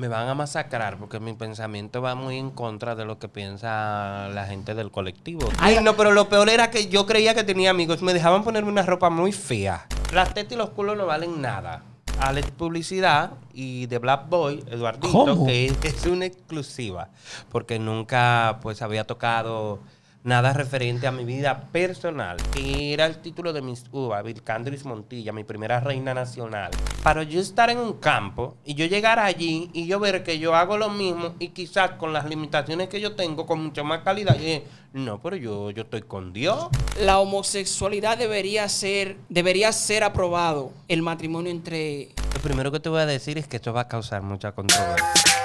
me van a masacrar porque mi pensamiento va muy en contra de lo que piensa la gente del colectivo. Ay, no, pero lo peor era que yo creía que tenía amigos. Me dejaban ponerme una ropa muy fea. Las tetas y los culos no valen nada. Alex Publicidad y de Black Boy, Eduardito, que es, es una exclusiva, porque nunca pues había tocado nada referente a mi vida personal, era el título de mis uva, uh, Vilcandris Montilla, mi primera reina nacional. Para yo estar en un campo y yo llegar allí y yo ver que yo hago lo mismo y quizás con las limitaciones que yo tengo, con mucha más calidad, dije, no, pero yo, yo estoy con Dios. La homosexualidad debería ser, debería ser aprobado el matrimonio entre... Lo primero que te voy a decir es que esto va a causar mucha controversia.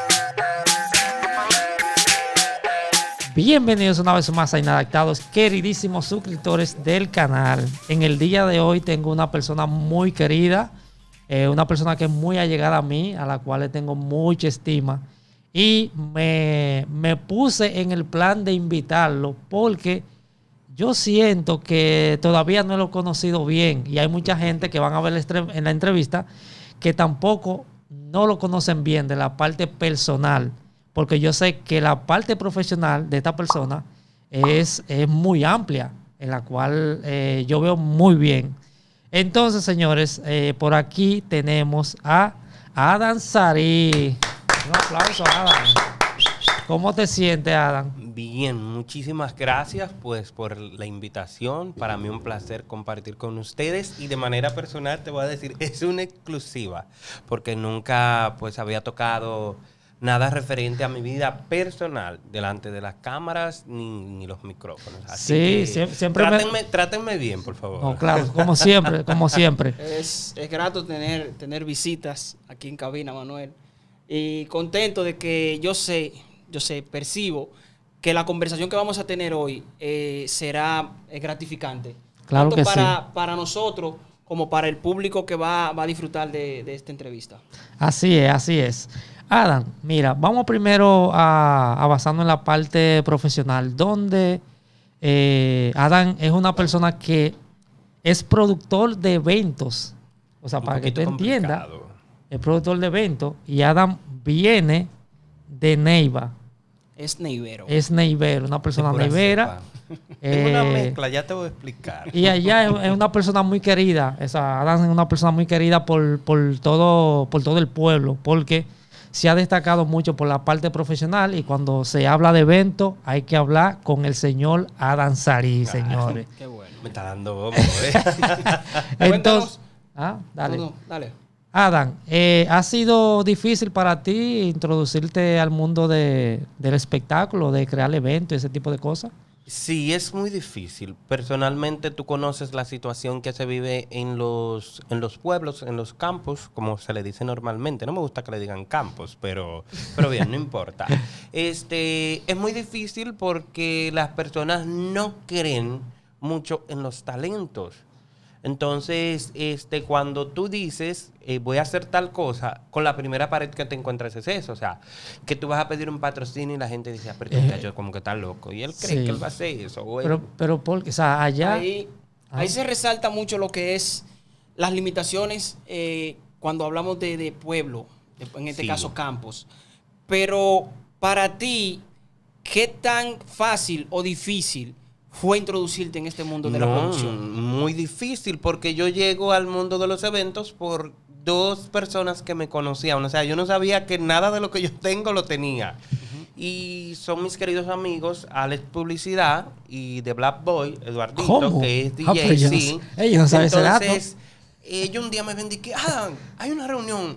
Bienvenidos una vez más a Inadaptados, queridísimos suscriptores del canal. En el día de hoy tengo una persona muy querida, eh, una persona que es muy allegada a mí, a la cual le tengo mucha estima. Y me, me puse en el plan de invitarlo porque yo siento que todavía no lo he conocido bien y hay mucha gente que van a ver en la entrevista que tampoco no lo conocen bien de la parte personal porque yo sé que la parte profesional de esta persona es, muy amplia, en la cual eh, yo veo muy bien. Entonces, señores, eh, por aquí tenemos a Adam Sari. Un aplauso, Adam. ¿Cómo te sientes, Adam? Bien, muchísimas gracias pues por la invitación. Para mí un placer compartir con ustedes y de manera personal te voy a decir, es una exclusiva, porque nunca pues había tocado nada referente a mi vida personal delante de las cámaras ni, los micrófonos. Así sí, siempre, trátenme, bien, por favor. claro, como siempre, como siempre. Es, grato tener, tener visitas aquí en cabina, Manuel. Y contento de que yo sé, yo sé, percibo que la conversación que vamos a tener hoy eh, será eh, gratificante. Claro tanto que para, para nosotros como para el público que va, a disfrutar de, esta entrevista. Así es, así es. Adam, mira, vamos primero a, en la parte profesional, donde eh, Adam es una persona que es productor de eventos. O sea, para que te entiendas, es productor de eventos y Adam viene de Neiva. Es Neivero. Es Neivero, una persona Neivera es una eh, mezcla, ya te voy a explicar. Y allá es, una persona muy querida. Esa Adán es una persona muy querida por, todo, por todo el pueblo, porque se ha destacado mucho por la parte profesional y cuando se habla de evento hay que hablar con el señor Adam Sarí, señores. Qué bueno. Me está dando bombo, Entonces, ¿eh? ah, dale. Adam, eh, ¿ha sido difícil para ti introducirte al mundo del espectáculo, de crear eventos, ese tipo de cosas? Sí, es muy difícil. Personalmente, tú conoces la situación que se vive en los, en los pueblos, en los campos, como se le dice normalmente. No me gusta que le digan campos, pero, pero bien, no importa. Este, es muy difícil porque las personas no creen mucho en los talentos. Entonces, este, cuando tú dices, eh, voy a hacer tal cosa, con la primera pared que te encuentras es eso. O sea, que tú vas a pedir un patrocinio y la gente dice, ah, pero yo este eh, como que está loco. Y él cree que él va a hacer eso. Pero, pero porque, o sea, allá... Ahí, ahí, ah. se resalta mucho lo que es las limitaciones eh, cuando hablamos de, pueblo, en este caso campos. Pero para ti, ¿qué tan fácil o difícil fue introducirte en este mundo de la producción? Muy difícil, porque yo llego al mundo de los eventos por dos personas que me conocían. O sea, yo no sabía que nada de lo que yo tengo lo tenía. Y son mis queridos amigos Alex Publicidad y de Black Boy, Eduardito, que es ah, pues DJ. ellos, no saben Entonces, ese dato. ellos un día me ven que, ah, hay una reunión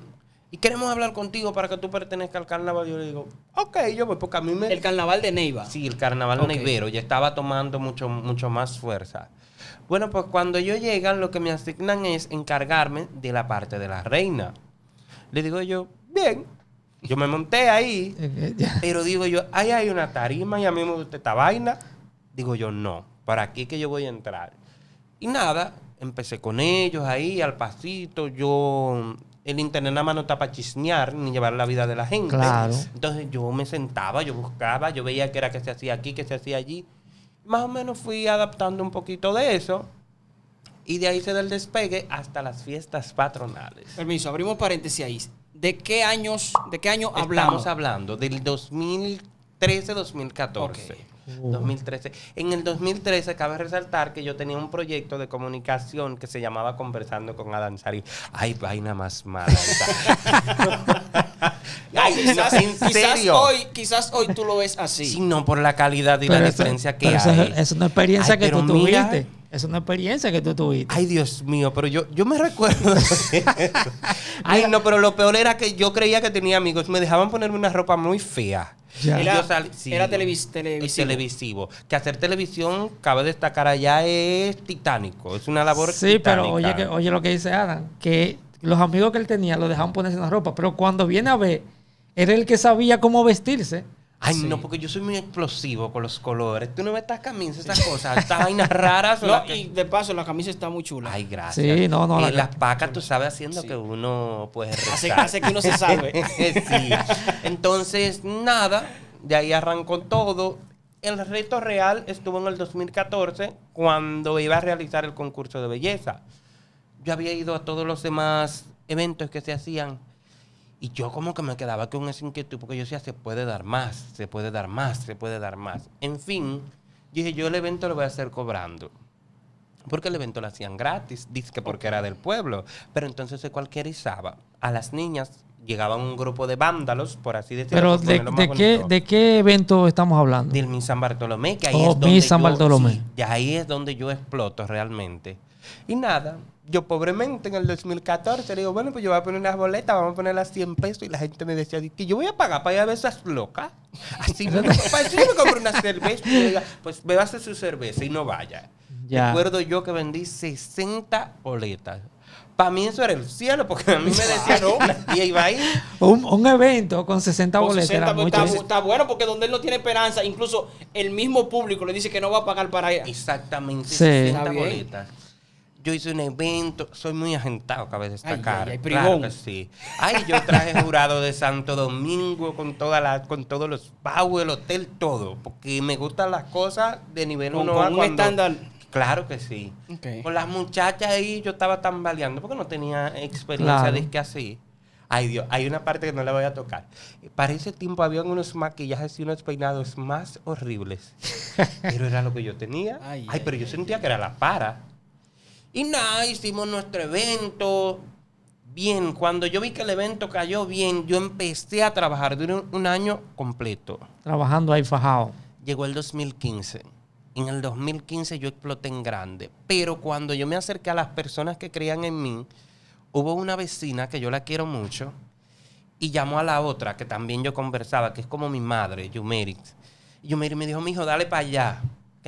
y queremos hablar contigo para que tú pertenezcas al carnaval. Yo le digo, ok, yo voy, porque a mí me... El carnaval de Neiva. Sí, el carnaval neivero, ya estaba tomando mucho, mucho más fuerza. Bueno, pues cuando yo llegan, lo que me asignan es encargarme de la parte de la reina. Le digo yo, bien, yo me monté ahí, pero digo yo, ahí hay una tarima y a mí me gusta esta vaina. Digo yo, no, ¿para aquí que yo voy a entrar? Y nada, empecé con ellos ahí, al pasito, yo el internet nada más no está para chisnear ni llevar la vida de la gente. Entonces yo me sentaba, yo buscaba, yo veía qué era que se hacía aquí, qué se hacía allí. Más o menos fui adaptando un poquito de eso. Y de ahí se da el despegue hasta las fiestas patronales. Permiso, abrimos paréntesis ahí. ¿De qué años, de qué año hablamos? Estamos hablando del 2013-2014. 2013. En el 2013 cabe resaltar que yo tenía un proyecto de comunicación que se llamaba Conversando con Adanzari. Ay, vaina más mala. quizás, hoy, quizás hoy tú lo ves así. Sí, no por la calidad y la diferencia que hay. Es, una experiencia que tú tuviste. Es una experiencia que tú tuviste. Ay, Dios mío, pero yo, yo me recuerdo. Ay, no, pero lo peor era que yo creía que tenía amigos. Me dejaban ponerme una ropa muy fea. Era, televisivo. Que hacer televisión, cabe destacar allá, es titánico. Es una labor Sí, titánica. pero oye, que, oye lo que dice Adam, que los amigos que él tenía lo dejaban ponerse en la ropa, pero cuando viene a ver, era el que sabía cómo vestirse. Ay, no, porque yo soy muy explosivo con los colores. Tú no ves estas camisas, esas cosas, estas vainas raras. No, y de paso, la camisa está muy chula. Ay, gracias. Y las pacas, tú sabes, haciendo que uno, pues, hace, hace, que uno se sabe. Entonces, nada, de ahí arrancó todo. El reto real estuvo en el 2014, cuando iba a realizar el concurso de belleza. Yo había ido a todos los demás eventos que se hacían y yo como que me quedaba con esa inquietud porque yo decía, se puede dar más, se puede dar más, se puede dar más. En fin, dije, yo el evento lo voy a hacer cobrando. Porque el evento lo hacían gratis, dice porque era del pueblo. Pero entonces se cualquierizaba. A las niñas llegaba un grupo de vándalos, por así decirlo. Pero de, qué, ¿de, qué, evento estamos hablando? Del Mi San Bartolomé, que ahí, oh, San Bartolomé. Sí, ahí es donde yo exploto realmente. Y nada, yo pobremente en el 2014 le digo, bueno, pues yo voy a poner unas boletas, vamos a poner las 100 pesos. Y la gente me decía, que yo voy a pagar para ir a ver esas locas. Así me, pues me compro una cerveza Pues me diga, pues hacer su cerveza y no vaya. Recuerdo yo que vendí 60 boletas. Para mí eso era el cielo, porque a mí me decían, no, y va ahí. Un, un evento con 60 boletas. está, bueno, porque donde él no tiene esperanza, incluso el mismo público le dice que no va a pagar para ella. Exactamente, 60 boletas yo hice un evento, soy muy agentado cabe a veces ay, claro sí. Ay, yo traje jurado de Santo Domingo con con todos los power, el hotel, todo. Porque me gustan las cosas de nivel uno. a estándar. Claro que sí. Con las muchachas ahí yo estaba tambaleando porque no tenía experiencia de que así. Ay Dios, hay una parte que no le voy a tocar. Para ese tiempo había unos maquillajes y unos peinados más horribles. pero era lo que yo tenía. ay pero yo sentía que era la para. Y nada, hicimos nuestro evento. Bien, cuando yo vi que el evento cayó bien, yo empecé a trabajar. Duré un año completo. Trabajando ahí fajado. Llegó el 2015. En el 2015 yo exploté en grande. Pero cuando yo me acerqué a las personas que creían en mí, hubo una vecina que yo la quiero mucho y llamó a la otra, que también yo conversaba, que es como mi madre, Yumerit. Yumerit me dijo, mi hijo, dale para allá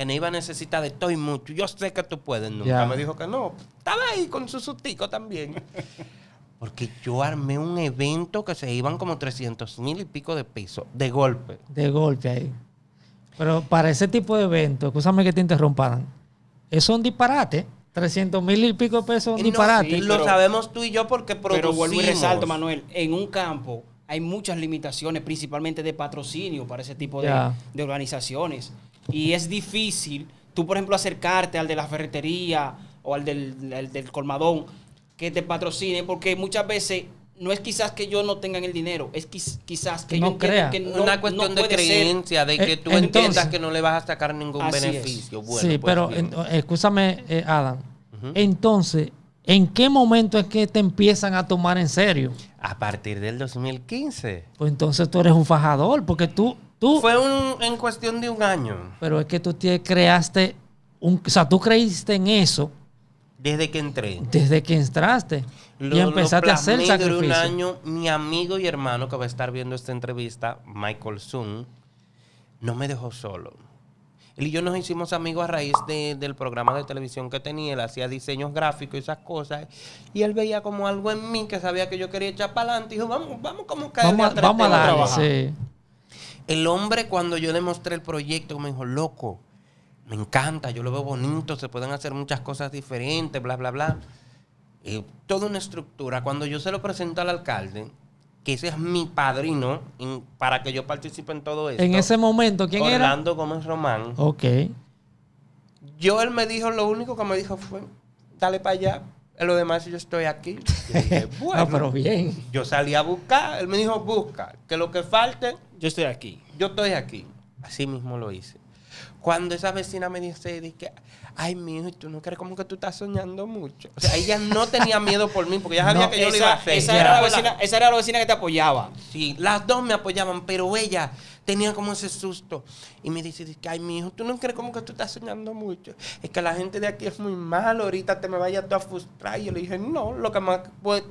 que a necesitar de y mucho. Yo sé que tú puedes. Nunca me dijo que no. Estaba ahí con su sustico también. Porque yo armé un evento que se iban como 300 mil y pico de pesos, de golpe. De golpe ahí. Pero para ese tipo de eventos, escúchame que te interrumpan, es un disparate. 300 mil y pico de pesos, un disparate. lo sabemos tú y yo porque Pero vuelvo resalto, Manuel, en un campo hay muchas limitaciones, principalmente de patrocinio para ese tipo de organizaciones y es difícil tú, por ejemplo, acercarte al de la ferretería o al del, colmadón que te patrocine, porque muchas veces no es quizás que yo no tengan el dinero, es quizás que no yo crea. que no, una cuestión de creencia, de que eh, tú entiendas que no le vas a sacar ningún beneficio. sí, pues pero escúchame, eh, Adam. Entonces, ¿en qué momento es que te empiezan a tomar en serio? A partir del 2015. Pues entonces tú eres un fajador, porque tú fue un, en cuestión de un año. Pero es que tú te creaste, un, o sea, tú creíste en eso. Desde que entré. Desde que entraste. y empezaste a hacer el sacrificio. un año, mi amigo y hermano que va a estar viendo esta entrevista, Michael Zoom, no me dejó solo. Él y yo nos hicimos amigos a raíz del programa de televisión que tenía. Él hacía diseños gráficos y esas cosas. Y él veía como algo en mí que sabía que yo quería echar para adelante. Y dijo, vamos, vamos como caer a sí. El hombre cuando yo le mostré el proyecto me dijo, loco, me encanta, yo lo veo bonito, se pueden hacer muchas cosas diferentes, bla, bla, bla. Eh, toda una estructura. Cuando yo se lo presento al alcalde, que ese es mi padrino para que yo participe en todo eso En ese momento, ¿quién era? Orlando Gómez Román. Ok. Yo él me dijo, lo único que me dijo fue, dale para allá, lo demás yo estoy aquí. bueno, pero bien. Yo salí a buscar, él me dijo, busca, que lo que falte... Yo estoy aquí. Yo estoy aquí. Así mismo lo hice. Cuando esa vecina me dice, dice ay, mijo, tú no crees como que tú estás soñando mucho. O sea, ella no tenía miedo por mí porque ella sabía que yo lo iba a hacer. Esa era, la vecina, esa era la vecina que te apoyaba. Sí, las dos me apoyaban, pero ella tenía como ese susto. Y me dice, dice ay, hijo, tú no crees como que tú estás soñando mucho. Es que la gente de aquí es muy mala, ahorita te me vayas tú a frustrar. Y yo le dije, no, lo que más,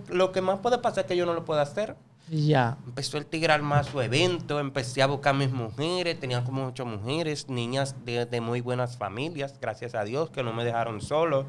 lo que más puede pasar es que yo no lo pueda hacer. Ya. Empezó el Tigre más su evento, empecé a buscar a mis mujeres, tenía como ocho mujeres, niñas de, de muy buenas familias, gracias a Dios, que no me dejaron solo.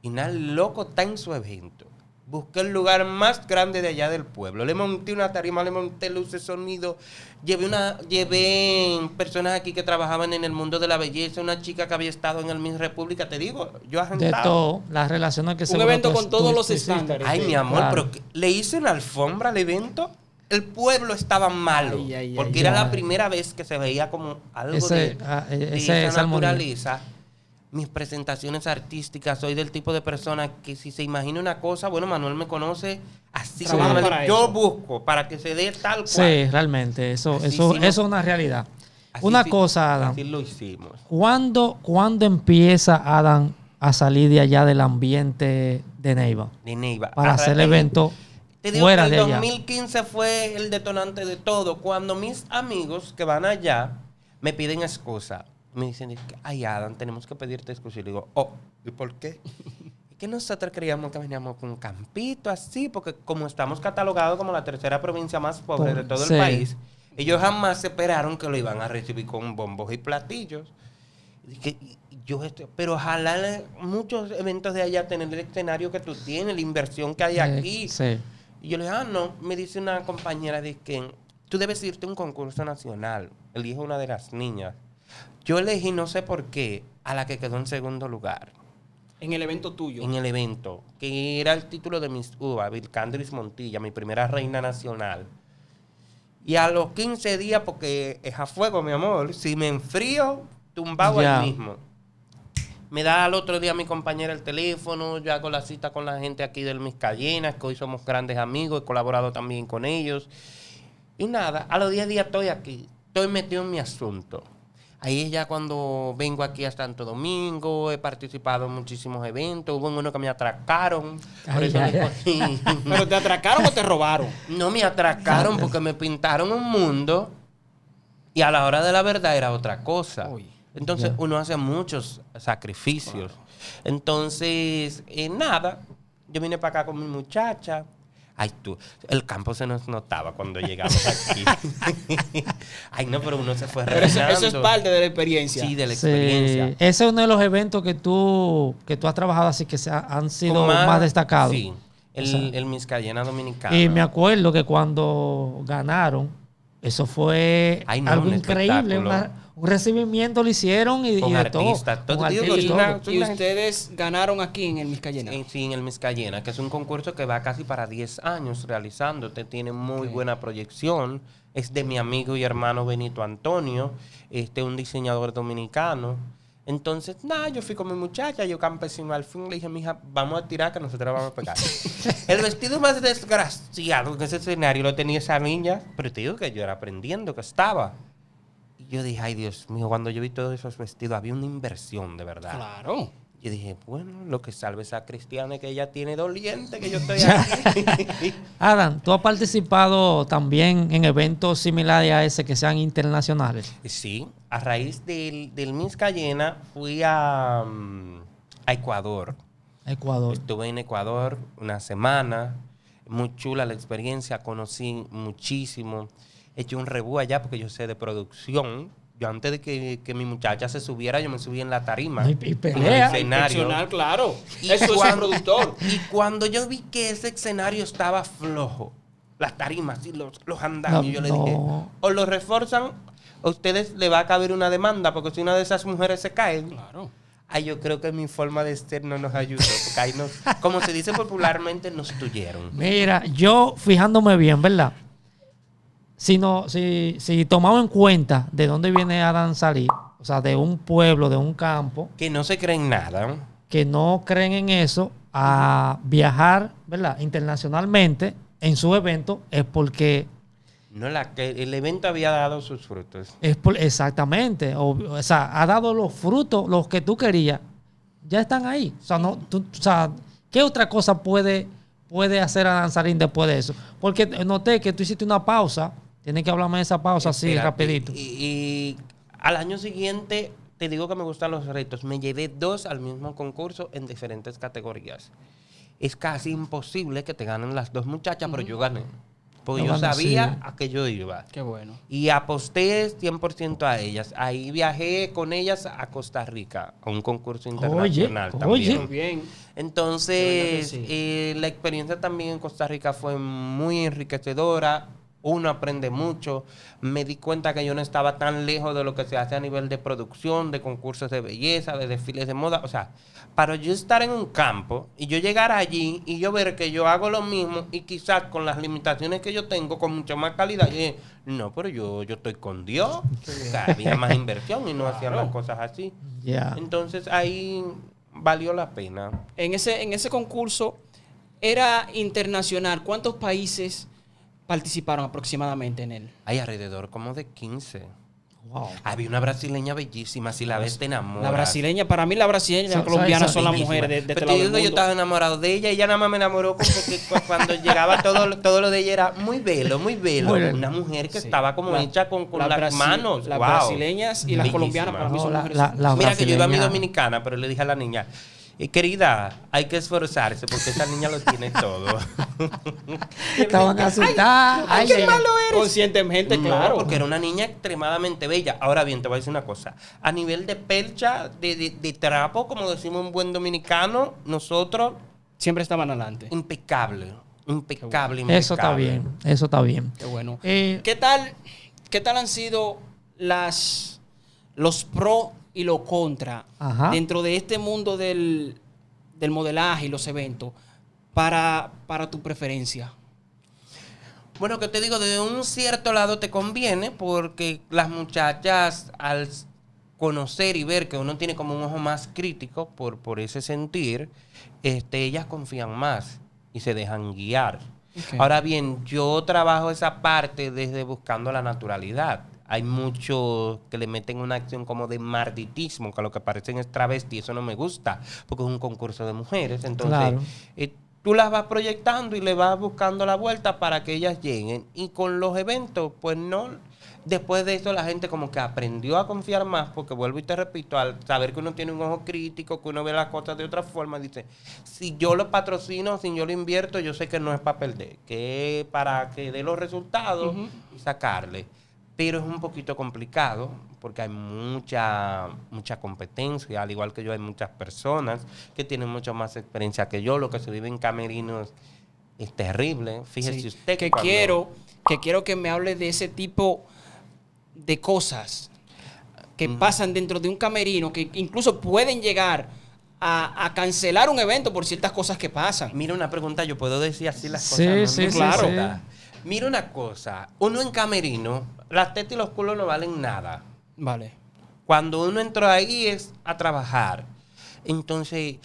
Y nada, loco está en su evento. Busqué el lugar más grande de allá del pueblo. Le monté una tarima, le monté luces, sonido. Llevé, una, llevé personas aquí que trabajaban en el mundo de la belleza. Una chica que había estado en el Miss República. Te digo, yo De todo, las relaciones que se Un evento pues con todos los estándares. Ay, mi amor, pero ¿le hice una alfombra al evento? el pueblo estaba malo. porque era la primera vez que se veía como algo de, ah, e, naturaleza mis presentaciones artísticas, soy del tipo de persona que si se imagina una cosa, bueno, Manuel me conoce así. yo busco para que se dé tal cual. Sí, realmente, eso, eso, eso es una realidad. una cosa, Adam. Así lo hicimos. ¿Cuándo, empieza, Adam, a salir de allá del ambiente de Neiva? De Neiva. Para hacer el evento. Te digo fuera que el 2015 fue el detonante de todo. Cuando mis amigos que van allá me piden excusa. Me dicen, ay, Adam, tenemos que pedirte excusa. Y digo, oh, ¿y por qué? es que nosotros creíamos que veníamos con un campito así, porque como estamos catalogados como la tercera provincia más pobre de todo el país, ellos jamás esperaron que lo iban a recibir con bombos y platillos. yo pero ojalá muchos eventos de allá tener el escenario que tú tienes, la inversión que hay aquí. Y yo le dije, ah, no, me dice una compañera de que tú debes irte a un concurso nacional. Elige una de las niñas. Yo elegí, no sé por qué, a la que quedó en segundo lugar. En el evento tuyo. En el evento, que era el título de Miss Uva, Vilcandris Montilla, mi primera reina nacional. Y a los 15 días, porque es a fuego, mi amor, si me enfrío, tumbado ahí mismo. Me da al otro día mi compañera el teléfono, yo hago la cita con la gente aquí del Mis Cayenas, que hoy somos grandes amigos, he colaborado también con ellos. Y nada, a los 10 días estoy aquí, estoy metido en mi asunto. Ahí es ya cuando vengo aquí a Santo Domingo, he participado en muchísimos eventos. Hubo uno que me atracaron. te atracaron o te robaron? No, me atracaron porque me pintaron un mundo y a la hora de la verdad era otra cosa. Entonces uno hace muchos sacrificios. Entonces, eh, nada, yo vine para acá con mi muchacha. Ay, tú, el campo se nos notaba cuando llegamos aquí. Ay, no, pero uno se fue pero eso, es parte de la experiencia. Sí, de la experiencia. Ese es uno de los eventos que tú, que tú has trabajado así que se han sido más, destacados. Sí, el, Dominicana. Y me acuerdo que cuando ganaron, eso fue algo increíble un recibimiento lo hicieron y, todo. y, ustedes ganaron aquí en el Miscayena. Sí, en el Miscayena, que es un concurso que va casi para 10 años realizando, realizándote. Tiene muy buena proyección. Es de mi amigo y hermano Benito Antonio, este, un diseñador dominicano. Entonces, nada, yo fui con mi muchacha, yo campesino al fin, le dije, mija, vamos a tirar que nosotros vamos a pegar. el vestido más desgraciado que ese escenario lo tenía esa niña, pero te digo que yo era aprendiendo, que estaba. Yo dije, ay Dios mío, cuando yo vi todos esos vestidos, había una inversión de verdad. Claro. Yo dije, bueno, lo que salve esa cristiana es que ella tiene doliente, que yo estoy aquí. Adam, ¿tú has participado también en eventos similares a ese que sean internacionales? Sí, a raíz del, del Miss Cayena fui a, mm, a Ecuador. Ecuador. Estuve en Ecuador una semana, muy chula la experiencia, conocí muchísimo hecho un rebú allá porque yo sé de producción. Yo antes de que, mi muchacha se subiera, yo me subí en la tarima. Y, el escenario. claro. Eso es un productor. Y cuando yo vi que ese escenario estaba flojo, las tarimas y los, los andamios, yo le dije, o lo reforzan, a ustedes le va a caber una demanda, porque si una de esas mujeres se cae. Claro. yo creo que mi forma de ser no nos ayudó, como se dice popularmente, nos tuyeron. Mira, yo fijándome bien, ¿verdad? si, si, si tomamos en cuenta de dónde viene Adán Salí, o sea, de un pueblo, de un campo. Que no se creen nada. Que no creen en eso, a viajar, Internacionalmente en su evento es porque no, el evento había dado sus frutos. Es exactamente. O, sea, ha dado los frutos, los que tú querías. Ya están ahí. O sea, no, ¿qué otra cosa puede, puede hacer Adán Danzarín después de eso? Porque noté que tú hiciste una pausa tiene que hablarme de esa pausa así, rapidito. Y, al año siguiente, te digo que me gustan los retos. Me llevé dos al mismo concurso en diferentes categorías. Es casi imposible que te ganen las dos muchachas, pero yo gané. Porque yo sabía a qué yo iba. Qué bueno. Y aposté 100% a ellas. Ahí viajé con ellas a Costa Rica, a un concurso internacional oye, también. Oye. Bien. Entonces, eh, la experiencia también en Costa Rica fue muy enriquecedora uno aprende mucho. Me di cuenta que yo no estaba tan lejos de lo que se hace a nivel de producción, de concursos de belleza, de desfiles de moda. O sea, para yo estar en un campo y yo llegar allí y yo ver que yo hago lo mismo y quizás con las limitaciones que yo tengo, con mucha más calidad, dije, no, pero yo, yo estoy con Dios. había más inversión y no hacía hacían las cosas así. Entonces ahí valió la pena. En ese, en ese concurso era internacional. ¿Cuántos países participaron aproximadamente en él? Hay alrededor como de 15. Había una brasileña bellísima, si la ves te enamoras. La brasileña, para mí la brasileña y la colombiana son las mujeres de, Pero yo estaba enamorado de ella, y ella nada más me enamoró porque cuando llegaba todo, todo lo de ella era muy velo, muy velo. una mujer que estaba como hecha con, las manos. Las brasileñas y las colombianas para mí son las mujeres. Mira que yo iba a mi dominicana, pero le dije a la niña, y querida, hay que esforzarse porque esa niña lo tiene todo. Estaba asustadas. Ay, qué malo eres. Conscientemente, claro. Porque era una niña extremadamente bella. Ahora bien, te voy a decir una cosa. A nivel de percha, de, trapo, como decimos un buen dominicano, nosotros... Siempre estaban adelante. Impecable. Impecable, Eso está bien, eso está bien. Qué bueno. Eh, ¿Qué tal, qué tal han sido las, los pro y lo contra dentro de este mundo del, modelaje y los eventos para, tu preferencia? Bueno, que te digo, de un cierto lado te conviene porque las muchachas al conocer y ver que uno tiene como un ojo más crítico por, por ese sentir, este, ellas confían más y se dejan guiar. Ahora bien, yo trabajo esa parte desde buscando la naturalidad. Hay muchos que le meten una acción como de marditismo, que lo que parecen es travesti, eso no me gusta, porque es un concurso de mujeres. Entonces, eh, tú las vas proyectando y le vas buscando la vuelta para que ellas lleguen. Y con los eventos, pues no. Después de eso, la gente como que aprendió a confiar más, porque vuelvo y te repito, al saber que uno tiene un ojo crítico, que uno ve las cosas de otra forma, dice: si yo lo patrocino, si yo lo invierto, yo sé que no es para perder, que es para que dé los resultados y sacarle pero es un poquito complicado porque hay mucha, mucha competencia, al igual que yo hay muchas personas que tienen mucha más experiencia que yo, lo que se vive en camerinos es terrible, fíjese usted que quiero que quiero que me hable de ese tipo de cosas que pasan dentro de un camerino que incluso pueden llegar a, cancelar un evento por ciertas cosas que pasan. Mira una pregunta, yo puedo decir así las cosas. ¿no? Sí, claro. Sí, Mira una cosa, uno en camerino, las tetas y los culos no valen nada. Vale. Cuando uno entra ahí es a trabajar. Entonces,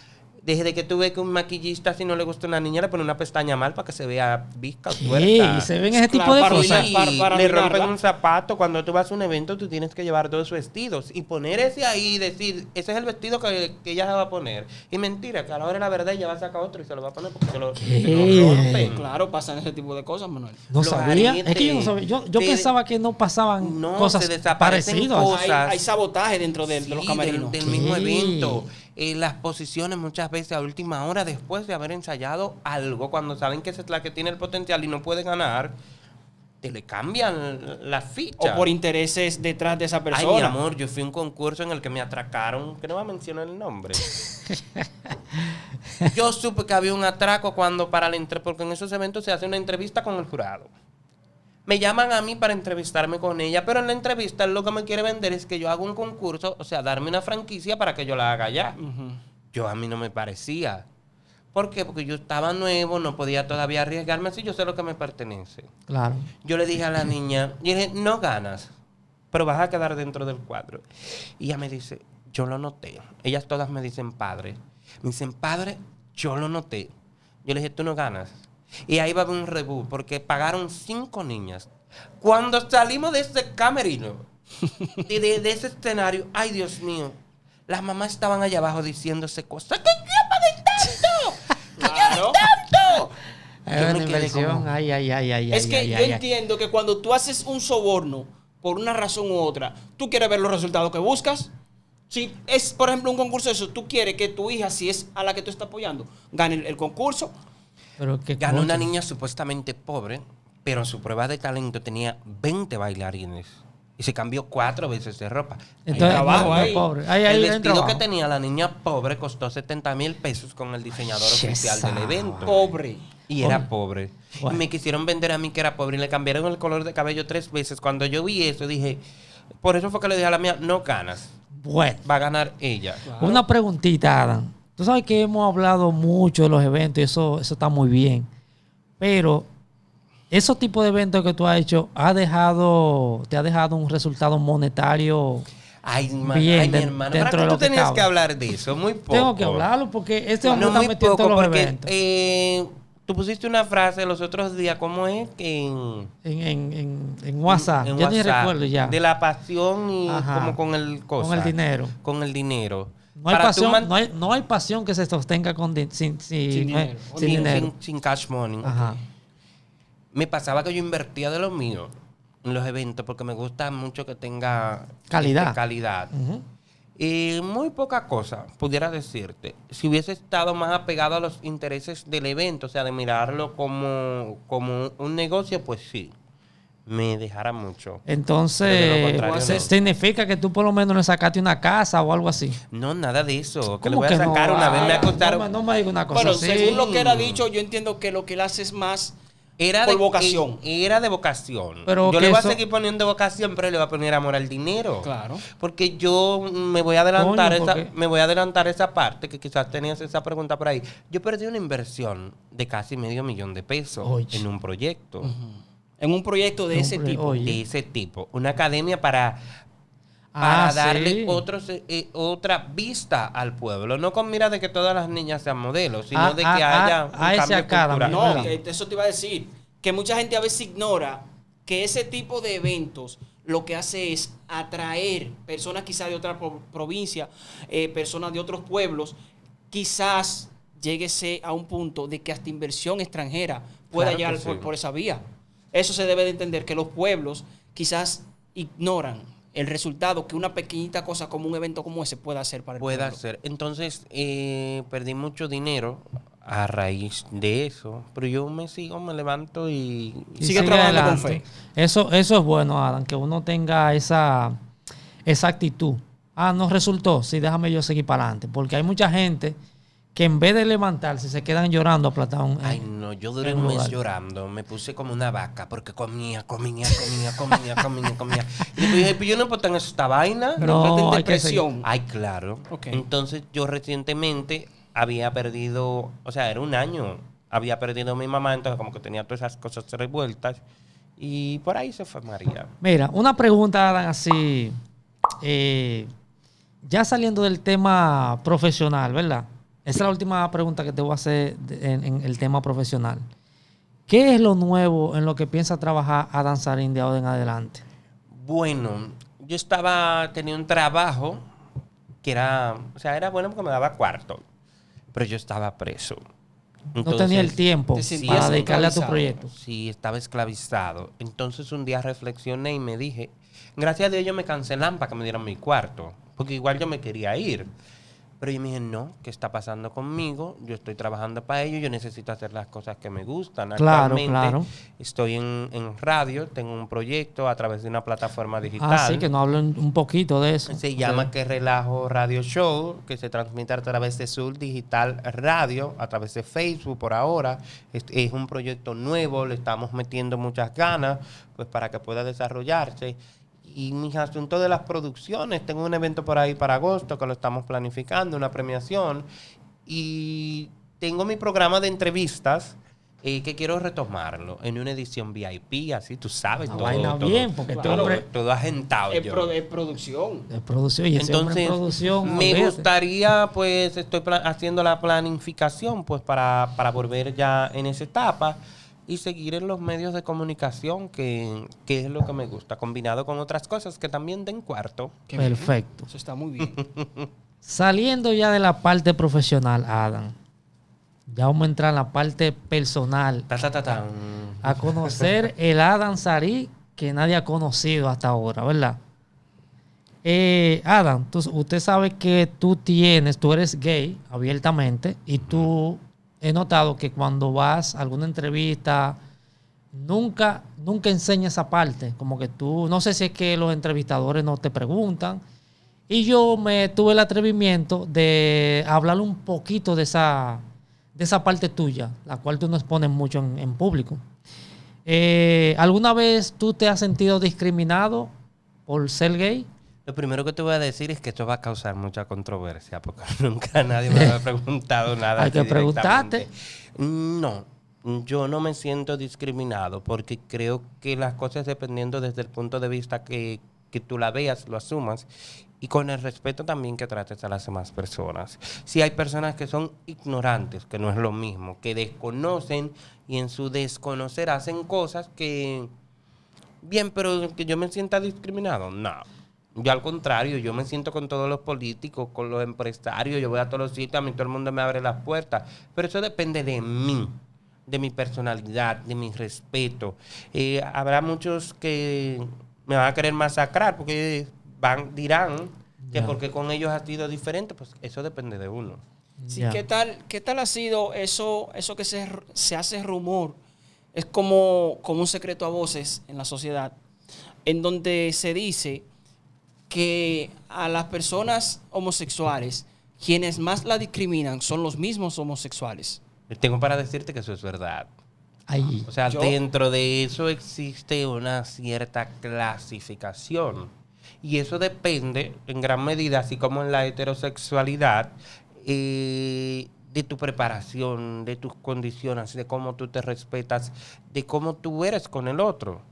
desde que tuve que un maquillista, si no le gusta a una niña, le pone una pestaña mal para que se vea visca, Sí, se ven ese tipo de cosas. Y le rompen un zapato. Cuando tú vas a un evento, tú tienes que llevar dos vestidos y poner ese ahí y decir, ese es el vestido que, que ella se va a poner. Y mentira, que a la hora de la verdad ella va a sacar otro y se lo va a poner porque se lo, rompe. Claro, pasan ese tipo de cosas, Manuel. No sabía. es que yo no sabía. Yo, pensaba que no pasaban cosas parecidas. Cosas. Hay, sabotaje dentro de, los camerinos. del mismo evento. Eh, las posiciones muchas veces a última hora después de haber ensayado algo, cuando saben que es la que tiene el potencial y no puede ganar, te le cambian la ficha, O por intereses detrás de esa persona. Ay, mi amor, yo fui a un concurso en el que me atracaron, que no va a mencionar el nombre. yo supe que había un atraco cuando para la porque en esos eventos se hace una entrevista con el jurado. Me llaman a mí para entrevistarme con ella, pero en la entrevista lo que me quiere vender es que yo haga un concurso, o sea, darme una franquicia para que yo la haga ya. Yo a mí no me parecía. ¿Por qué? Porque yo estaba nuevo, no podía todavía arriesgarme, así yo sé lo que me pertenece. Claro. Yo le dije a la niña, y dije, no ganas, pero vas a quedar dentro del cuadro. Y ella me dice, yo lo noté. Ellas todas me dicen padre. Me dicen, padre, yo lo noté. Yo le dije, tú no ganas. Y ahí va a haber un rebú, porque pagaron cinco niñas. Cuando salimos de ese camerino, Y de, ese escenario, ay Dios mío, las mamás estaban allá abajo diciéndose cosas. ¡Que pagar tanto! ¿Qué tanto! Yo ay, ay, ay, es que yo entiendo que cuando tú haces un soborno por una razón u otra, tú quieres ver los resultados que buscas. Si es, por ejemplo, un concurso de eso, tú quieres que tu hija, si es a la que tú estás apoyando, gane el concurso, Ganó una niña supuestamente pobre, pero en su prueba de talento tenía 20 bailarines. Y se cambió cuatro veces de ropa. Pobre. el vestido que tenía la niña pobre costó 70 mil pesos con el diseñador oficial del evento. Pobre. Y era pobre. me quisieron vender a mí que era pobre y le cambiaron el color de cabello tres veces. Cuando yo vi eso dije, por eso fue que le dije a la mía, no ganas. Va a ganar ella. Una preguntita, Adam. Tú sabes que hemos hablado mucho de los eventos y eso, eso está muy bien. Pero esos tipos de eventos que tú has hecho, ha dejado, te ha dejado un resultado monetario. Ay, bien, ay mi hermano. ¿Para qué tú tenías que, hablar de eso? Muy poco. Tengo que hablarlo porque este es no, está porque, eh, tú pusiste una frase los otros días, ¿cómo es? En, en, en, en WhatsApp. En, ni recuerdo ya. De la pasión y como con el cosa. Con el dinero. Con el dinero. No hay, pasión, que se sostenga sin, sin, dinero. Eh, cash money. Me pasaba que yo invertía de lo mío en los eventos porque me gusta mucho que tenga este, calidad. calidad. Y muy poca cosa, pudiera decirte. Si hubiese estado más apegado a los intereses del evento, o sea, de mirarlo como un negocio, pues sí me dejara mucho. Entonces, significa que tú por lo menos le sacaste una casa o algo así. No, nada de eso. Que le voy a sacar una vez, me No, me una cosa Bueno, según lo que era dicho, yo entiendo que lo que él hace es más era de, vocación. Era de vocación. Pero yo le voy a seguir poniendo vocación, pero le voy a poner amor al dinero. Claro. Porque yo me voy a adelantar esa, me voy a adelantar esa parte que quizás tenías esa pregunta por ahí. Yo perdí una inversión de casi medio millón de pesos en un proyecto en un proyecto de ese tipo. De ese tipo. Una academia para, ah, darle eh, otra vista al pueblo. No con mira de que todas las niñas sean modelos, sino ah, de ah, que haya un cambio cultural. No, eso te iba a decir. Que mucha gente a veces ignora que ese tipo de eventos lo que hace es atraer personas quizás de otra provincia, eh, personas de otros pueblos, quizás lleguese a un punto de que hasta inversión extranjera pueda llegar por esa vía. Eso se debe de entender, que los pueblos quizás ignoran el resultado que una pequeñita cosa como un evento como ese pueda hacer para el Puede Entonces, eh, perdí mucho dinero a raíz de eso, pero yo me sigo, me levanto y, sigo sigue, trabajando fe. Eso, eso es bueno, Adam, que uno tenga esa, esa actitud. Ah, no resultó, sí, déjame yo seguir para adelante, porque hay mucha gente que en vez de levantarse se quedan llorando Platón. Ay, no, yo duré un mes llorando, me puse como una vaca porque comía, comía, comía, comía, comía, comía. Y yo dije, pues no puedo en esta vaina, no, no depresión. Ay, claro. Entonces yo recientemente había perdido, o sea, era un año, había perdido a mi mamá, entonces como que tenía todas esas cosas revueltas y por ahí se fue María. Mira, una pregunta, así, eh, ya saliendo del tema profesional, ¿verdad? Esa es la última pregunta que te voy a hacer en, el tema profesional. ¿Qué es lo nuevo en lo que piensa trabajar a Danzarín de ahora en adelante? Bueno, yo estaba, tenía un trabajo que era, o sea, era bueno porque me daba cuarto, pero yo estaba preso. no tenía el tiempo para dedicarle a tu proyecto. Sí, estaba esclavizado. Entonces un día reflexioné y me dije, gracias a Dios yo me cancelan para que me dieran mi cuarto, porque igual yo me quería ir. Pero yo me dije, no, ¿qué está pasando conmigo? Yo estoy trabajando para ello, yo necesito hacer las cosas que me gustan. Claro, Estoy en, en, radio, tengo un proyecto a través de una plataforma ah, digital. Ah, que no hablen un poquito de eso. Se llama Que Relajo Radio Show, que se transmite a través de Sur Digital Radio, a través de Facebook por ahora. Es, es un proyecto nuevo, le estamos metiendo muchas ganas pues para que pueda desarrollarse y mis asuntos de las producciones. Tengo un evento por ahí para agosto que lo estamos planificando, una premiación. Y tengo mi programa de entrevistas. Eh, que quiero retomarlo en una edición VIP, así tú sabes no, ah, todo, vaina bien, porque este todo agentado. Es, producción. Es producción. Entonces, me gustaría, pues, estoy haciendo la planificación, pues, para, para volver ya en esa etapa y seguir en los medios de comunicación, que, es lo que me gusta, combinado con otras cosas que también den cuarto. Perfecto. Eso está muy bien. Saliendo ya de la parte profesional, Adam, ya vamos a entrar en la parte personal. a conocer el Adam Sarí que nadie ha conocido hasta ahora, ¿verdad? Eh, Adam, entonces usted sabe que tú tienes, tú eres gay abiertamente y tú he notado que cuando vas a alguna entrevista, nunca, nunca enseña esa parte. Como que tú, no sé si es que los entrevistadores no te preguntan. Y yo me tuve el atrevimiento de hablar un poquito de esa, de esa parte tuya, la cual tú no expones mucho en, público. Eh, ¿Alguna vez tú te has sentido discriminado por ser gay? Lo primero que te voy a decir es que esto va a causar mucha controversia, porque nunca nadie me ha preguntado nada. ¿Te que No, yo no me siento discriminado, porque creo que las cosas, dependiendo desde el punto de vista que, que tú la veas, lo asumas, y con el respeto también que trates a las demás personas. Si hay personas que son ignorantes, que no es lo mismo, que desconocen y en su desconocer hacen cosas que, bien, pero que yo me sienta discriminado, no. Yo al contrario, yo me siento con todos los políticos, con los empresarios, yo voy a todos los sitios, a mí todo el mundo me abre las puertas, pero eso depende de mí de mi personalidad, de mi respeto. Eh, habrá muchos que me van a querer masacrar porque van, dirán que porque con ellos ha sido diferente, pues eso depende de uno. ¿qué, tal, ¿Qué tal ha sido eso, eso que se, hace rumor? Es como, como un secreto a voces en la sociedad, en donde se dice que a las personas homosexuales, quienes más la discriminan son los mismos homosexuales. Tengo para decirte que eso es verdad. O sea, dentro de eso existe una cierta clasificación. Y eso depende, en gran medida, así como en la heterosexualidad, eh, de tu preparación, de tus condiciones, de cómo tú te respetas, de cómo tú eres con el otro.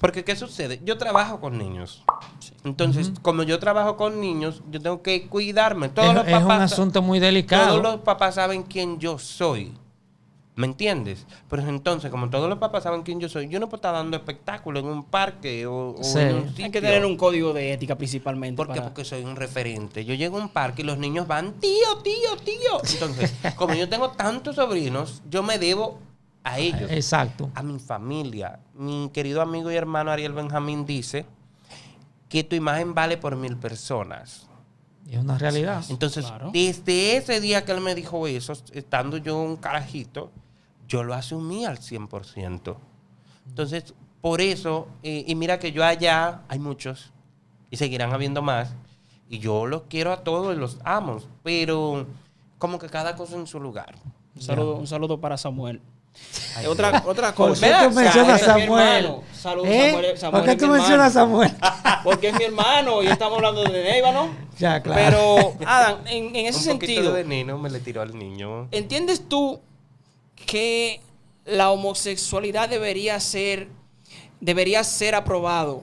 Porque, ¿qué sucede? Yo trabajo con niños. Entonces, como yo trabajo con niños, yo tengo que cuidarme. Todos es, los papás, un asunto muy delicado. Todos los papás saben quién yo soy. ¿Me entiendes? Pero entonces, como todos los papás saben quién yo soy, yo no puedo estar dando espectáculo en un parque o, en un sitio. Hay que tener un código de ética principalmente. ¿Por qué? Porque soy un referente. Yo llego a un parque y los niños van, tío, tío, tío. Entonces, como yo tengo tantos sobrinos, yo me debo a ellos. Exacto. A mi familia. Mi querido amigo y hermano Ariel Benjamín dice que tu imagen vale por mil personas. Es una realidad. Entonces, desde ese día que él me dijo eso, estando yo un carajito, yo lo asumí al 100%. Entonces, por eso, eh, y mira que yo allá hay muchos y seguirán habiendo más, y yo los quiero a todos y los amo, pero como que cada cosa en su lugar. saludo, un saludo para Samuel otra, otra cosa. ¿Por qué tú mencionas a Samuel? ¿Por qué tú mencionas a Samuel? Porque es mi hermano y estamos hablando de Neiva, ¿no? Ya, claro. Pero, Adam, en, en ese Un sentido. de Nino me le tiró al niño. ¿Entiendes tú que la homosexualidad debería ser, debería ser aprobado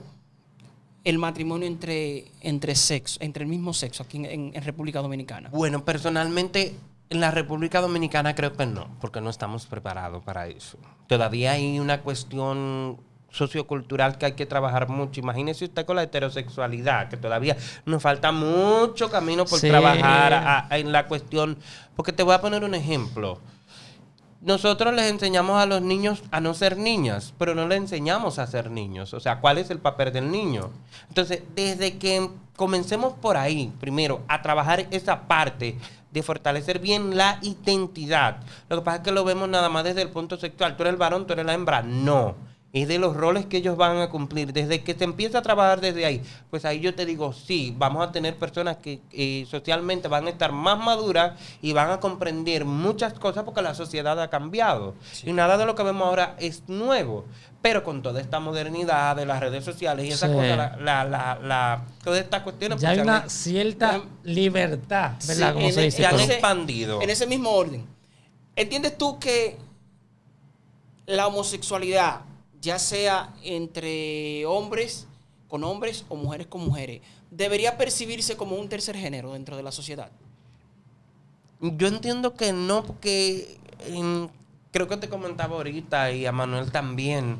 el matrimonio entre, entre sexo, entre el mismo sexo aquí en República Dominicana? Bueno, personalmente en la República Dominicana creo que no, porque no estamos preparados para eso. Todavía hay una cuestión sociocultural que hay que trabajar mucho. Imagínese usted con la heterosexualidad, que todavía nos falta mucho camino por trabajar en la cuestión. Porque te voy a poner un ejemplo. Nosotros les enseñamos a los niños a no ser niñas, pero no les enseñamos a ser niños. O sea, ¿cuál es el papel del niño? Entonces, desde que comencemos por ahí, primero, a trabajar esa parte de fortalecer bien la identidad. Lo que pasa es que lo vemos nada más desde el punto sexual. Tú eres el varón, tú eres la hembra. No. Es de los roles que ellos van a cumplir. Desde que se empieza a trabajar desde ahí, pues ahí yo te digo, sí, vamos a tener personas que eh, socialmente van a estar más maduras y van a comprender muchas cosas porque la sociedad ha cambiado. Y nada de lo que vemos ahora es nuevo. Pero con toda esta modernidad de las redes sociales y esa la, la, la, todas estas cuestiones. Ya hay pues, una cierta libertad, ¿verdad? se e- dice. han expandido. En ese mismo orden. ¿Entiendes tú que la homosexualidad, ya sea entre hombres con hombres o mujeres con mujeres, debería percibirse como un tercer género dentro de la sociedad? Yo entiendo que no, porque em, creo que te comentaba ahorita y a Manuel también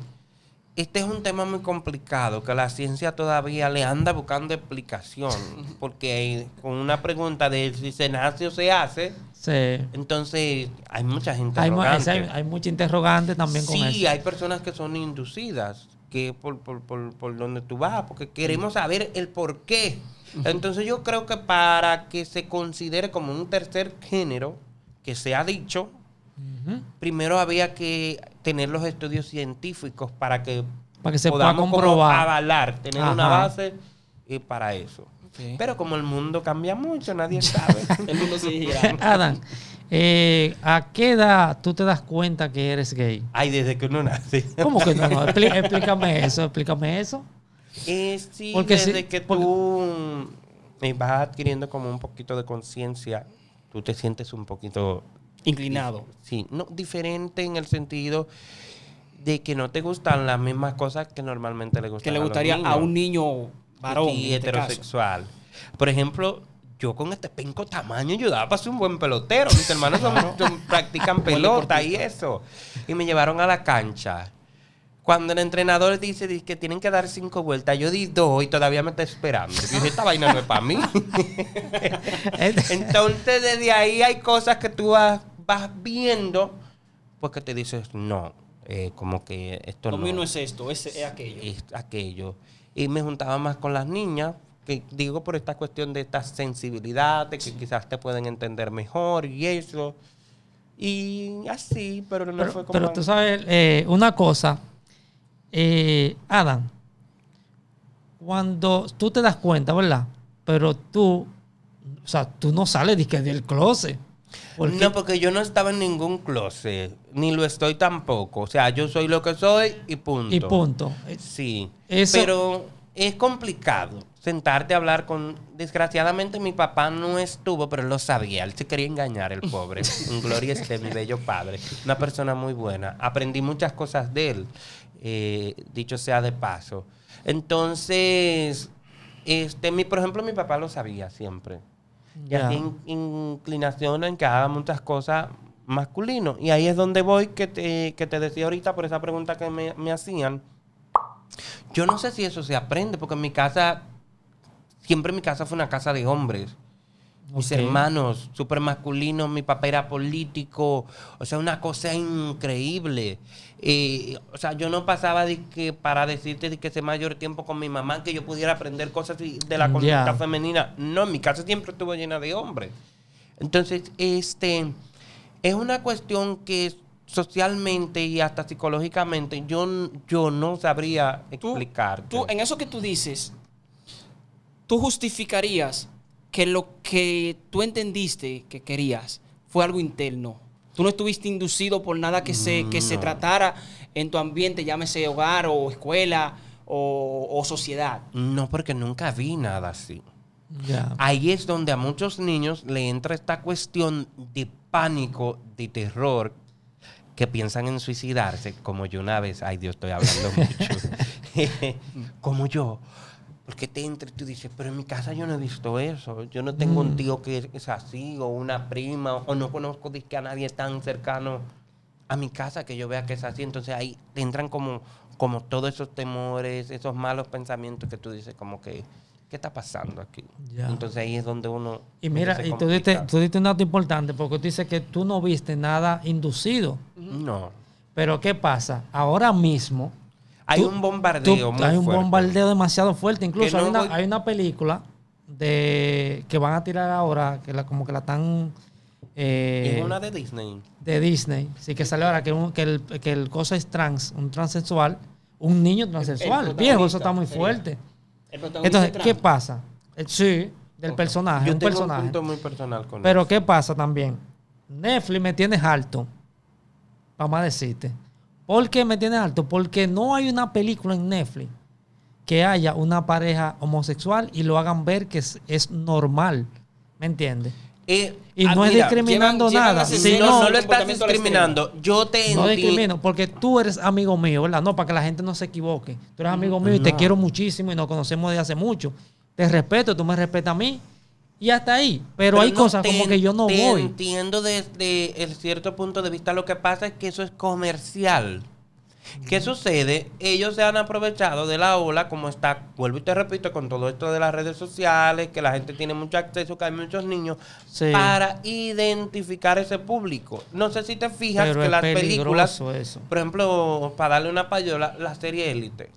este es un tema muy complicado que la ciencia todavía le anda buscando explicación. Porque con una pregunta de si se nace o se hace, sí. entonces hay mucha gente Hay, hay, hay mucha interrogante también sí, con eso. Sí, hay personas que son inducidas que por, por, por, donde tú vas, porque queremos saber el por qué. Entonces yo creo que para que se considere como un tercer género, que se ha dicho, primero había que tener los estudios científicos para que, para se podamos pueda avalar, tener una base para eso. Pero como el mundo cambia mucho, nadie sabe. Adam, eh, ¿a qué edad tú te das cuenta que eres gay? Ay, desde que uno nace. ¿Cómo que no? explícame eso, explícame eso. Eh, porque desde que tú mm, vas adquiriendo como un poquito de conciencia, tú te sientes un poquito Inclinado. Sí, no, diferente en el sentido de que no te gustan las mismas cosas que normalmente le gustan. Que le gustaría a, un niño varón. Y este heterosexual. Por ejemplo, yo con este penco tamaño, yo daba para ser un buen pelotero. Mis hermanos practican pelota y eso. Y me llevaron a la cancha. Cuando el entrenador dice, que tienen que dar cinco vueltas, yo di dos y todavía me está esperando. dije, esta vaina no es para mí. Entonces, desde ahí hay cosas que tú vas vas viendo, pues que te dices, no, eh, como que esto no. no es esto, es, es, aquello. Es aquello. Y me juntaba más con las niñas, que digo por esta cuestión de esta sensibilidad, de que quizás te pueden entender mejor y eso. Y así, pero no fue como. Pero tú sabes, eh, una cosa, eh, Adam, cuando tú te das cuenta, ¿verdad? Pero tú, o sea, tú no sales del closet no, porque yo no estaba en ningún closet, ni lo estoy tampoco. O sea, yo soy lo que soy y punto. Y punto. Sí. Pero es complicado sentarte a hablar con... Desgraciadamente mi papá no estuvo, pero lo sabía. Él se quería engañar, el pobre. Gloria este, mi bello padre. Una persona muy buena. Aprendí muchas cosas de él, eh, dicho sea de paso. Entonces, este, mi, por ejemplo, mi papá lo sabía siempre y así inclinación en que haga muchas cosas masculino. Y ahí es donde voy, que te, que te decía ahorita por esa pregunta que me, me hacían. Yo no sé si eso se aprende, porque en mi casa, siempre mi casa fue una casa de hombres mis hermanos, súper masculinos, mi papá era político, o sea, una cosa increíble. Eh, o sea, yo no pasaba de que, para decirte de que ese mayor tiempo con mi mamá, que yo pudiera aprender cosas de la conducta femenina. No, mi casa siempre estuvo llena de hombres. Entonces, este, es una cuestión que socialmente y hasta psicológicamente yo, yo no sabría explicar. en eso que tú dices, tú justificarías que lo que tú entendiste que querías fue algo interno. Tú no estuviste inducido por nada que, se, que se tratara en tu ambiente, llámese hogar o escuela o, sociedad. No, porque nunca vi nada así. Ahí es donde a muchos niños le entra esta cuestión de pánico, de terror, que piensan en suicidarse, como yo una vez, ay Dios, estoy hablando mucho, como yo, porque te entra y tú dices, pero en mi casa yo no he visto eso, yo no tengo un mm. tío que es así, o una prima, o no conozco que a nadie tan cercano a mi casa que yo vea que es así, entonces ahí te entran como, como todos esos temores, esos malos pensamientos que tú dices, como que, ¿qué está pasando aquí? Entonces ahí es donde uno... Y mira, y tú diste, tú diste un dato importante, porque tú dices que tú no viste nada inducido. No. Pero ¿qué pasa? Ahora mismo hay un bombardeo Hay un bombardeo demasiado fuerte. Incluso hay, una, película de que van a tirar ahora, que como que la están... Eh, es una de Disney. De Disney, sí, que sale ahora, que, el, que cosa es trans, un transexual, un niño transexual, viejo, eso está muy fuerte. Entonces, ¿qué pasa? Eh, sí, del personaje. Yo un tengo personaje. un punto muy personal con Pero ¿qué pasa también? Netflix me tienes alto, vamos a decirte. ¿Por qué me tienes alto? Porque no hay una película en Netflix que haya una pareja homosexual y lo hagan ver que es, normal. ¿Me entiendes? Eh, y no ah, es discriminando nada. no, lo estás discriminando. Yo te entiendo. No discrimino, porque tú eres amigo mío, ¿verdad? No, para que la gente no se equivoque. Tú eres amigo mío y te quiero muchísimo y nos conocemos desde hace mucho. Te respeto, tú me respetas a mí y hasta ahí. Pero, hay cosas como que yo no voy. Entiendo desde el cierto punto de vista. Lo que pasa es que eso es comercial. ¿Qué sucede? Ellos se han aprovechado de la ola, como está, vuelvo y te repito, con todo esto de las redes sociales, que la gente tiene mucho acceso, que hay muchos niños, para identificar ese público. No sé si te fijas que las películas, por ejemplo, para darle una payola, la serie Élite.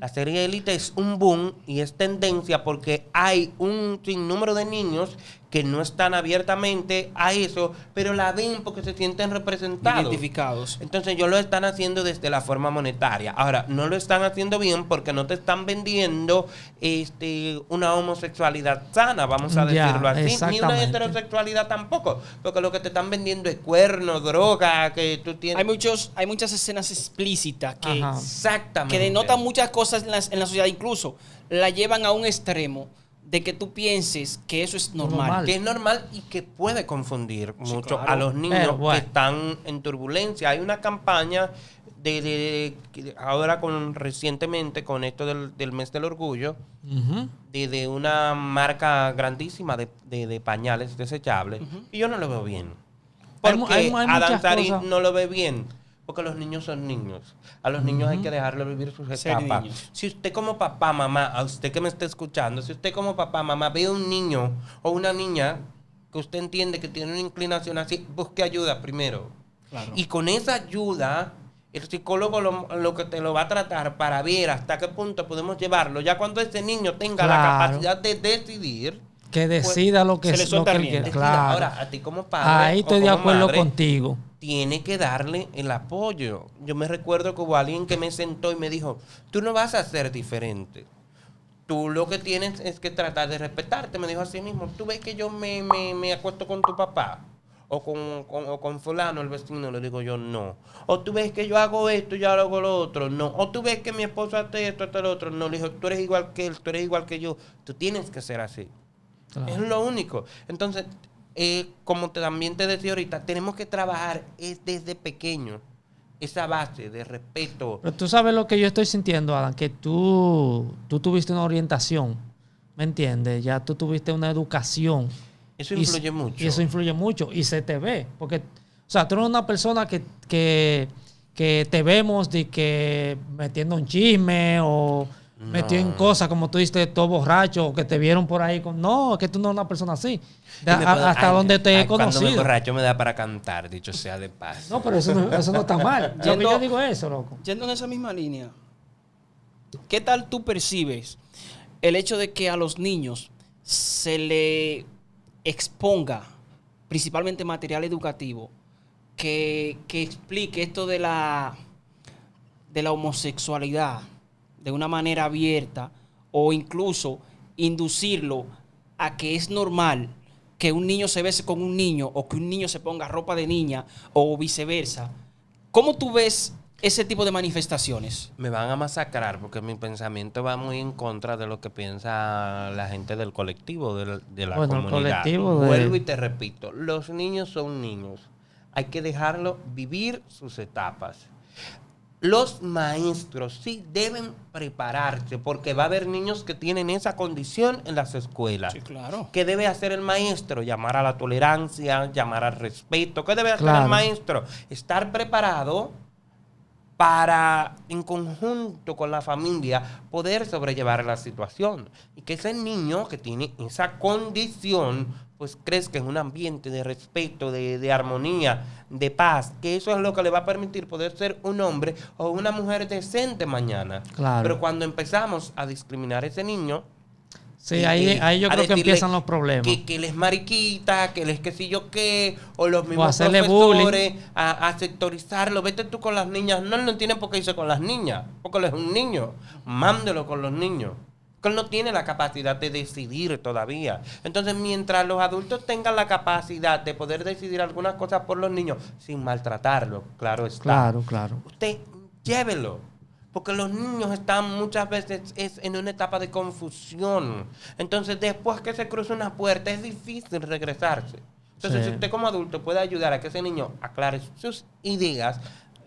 La serie élite es un boom y es tendencia porque hay un sinnúmero de niños que no están abiertamente a eso, pero la ven porque se sienten representados. Identificados. Entonces ellos lo están haciendo desde la forma monetaria. Ahora, no lo están haciendo bien porque no te están vendiendo este, una homosexualidad sana, vamos a decirlo así, ni una heterosexualidad tampoco, porque lo que te están vendiendo es cuernos, droga, que tú tienes... Hay, muchos, hay muchas escenas explícitas que, Exactamente. que denotan muchas cosas en la sociedad, incluso la llevan a un extremo de que tú pienses que eso es normal. Que es normal y que puede confundir mucho a los eh, niños que están en turbulencia. Hay una campaña de, ahora con recientemente con esto del, mes del orgullo de, una marca grandísima de, pañales desechables y yo no lo veo bien porque hay, no lo ve bien porque los niños son niños. A los niños hay que dejarlo vivir sus etapas. Si usted como papá, mamá, a usted que me está escuchando, si usted como papá, mamá ve a un niño o una niña que usted entiende que tiene una inclinación así, busque ayuda primero. Y con esa ayuda, el psicólogo lo, que te lo va a tratar para ver hasta qué punto podemos llevarlo. Ya cuando ese niño tenga la capacidad de decidir, que pues, decida lo que es le lo que, claro. Ahora, a ti como padre. Ahí estoy de acuerdo contigo tiene que darle el apoyo. Yo me recuerdo que hubo alguien que me sentó y me dijo, tú no vas a ser diferente. Tú lo que tienes es que tratar de respetarte. Me dijo así mismo, tú ves que yo me, acuesto con tu papá o con, fulano, el vecino, le digo yo no. O tú ves que yo hago esto, yo hago lo otro, no. O tú ves que mi esposo hace esto, hace lo otro, no. Le dijo, tú eres igual que él, tú eres igual que yo. Tú tienes que ser así. Es lo único. Entonces, eh, como también te decía ahorita, tenemos que trabajar desde pequeño esa base de respeto. Pero tú sabes lo que yo estoy sintiendo, Adam, que tú, tú tuviste una orientación, ¿me entiendes? Ya tú tuviste una educación. Eso influye mucho. Y eso influye mucho y se te ve, porque, o sea, tú eres una persona que, te vemos de que metiendo un chisme o metió en cosas, como tú dices, todo borracho, que te vieron por ahí. Con... No, es que tú no eres una persona así. hasta donde te he conocido. Cuando me borracho me da para cantar, dicho sea de paz. No, pero eso no, está mal. yo no digo eso, loco. Yendo en esa misma línea, ¿qué tal tú percibes el hecho de que a los niños se le exponga principalmente material educativo que, que explique esto de la, de la homosexualidad? de una manera abierta o incluso inducirlo a que es normal que un niño se bese con un niño o que un niño se ponga ropa de niña o viceversa. ¿Cómo tú ves ese tipo de manifestaciones? Me van a masacrar porque mi pensamiento va muy en contra de lo que piensa la gente del colectivo, de la, comunidad. Vuelvo y te repito, los niños son niños. Hay que dejarlo vivir sus etapas. Los maestros sí deben prepararse porque va a haber niños que tienen esa condición en las escuelas. Sí, claro. ¿Qué debe hacer el maestro? Llamar a la tolerancia, llamar al respeto. ¿Qué debe hacer el maestro? Estar preparado para, en conjunto con la familia, poder sobrellevar la situación. Y que ese niño que tiene esa condición, pues crezca en un ambiente de respeto, de, de, armonía, de paz, que eso es lo que le va a permitir poder ser un hombre o una mujer decente mañana. Claro. Pero cuando empezamos a discriminar a ese niño, Sí, ahí, ahí yo creo que empiezan los problemas. Que, que les mariquita, que les que si yo qué, o los mismos profesores, A, sectorizarlo. Vete tú con las niñas. No, no tiene por qué irse con las niñas, porque él es un niño. Mándelo con los niños. Que él no tiene la capacidad de decidir todavía. Entonces, mientras los adultos tengan la capacidad de poder decidir algunas cosas por los niños, sin maltratarlo, claro está. Claro, claro. Usted llévelo porque los niños están muchas veces en una etapa de confusión. Entonces, después que se cruza una puerta, es difícil regresarse. Entonces, si usted como adulto puede ayudar a que ese niño aclare sus ideas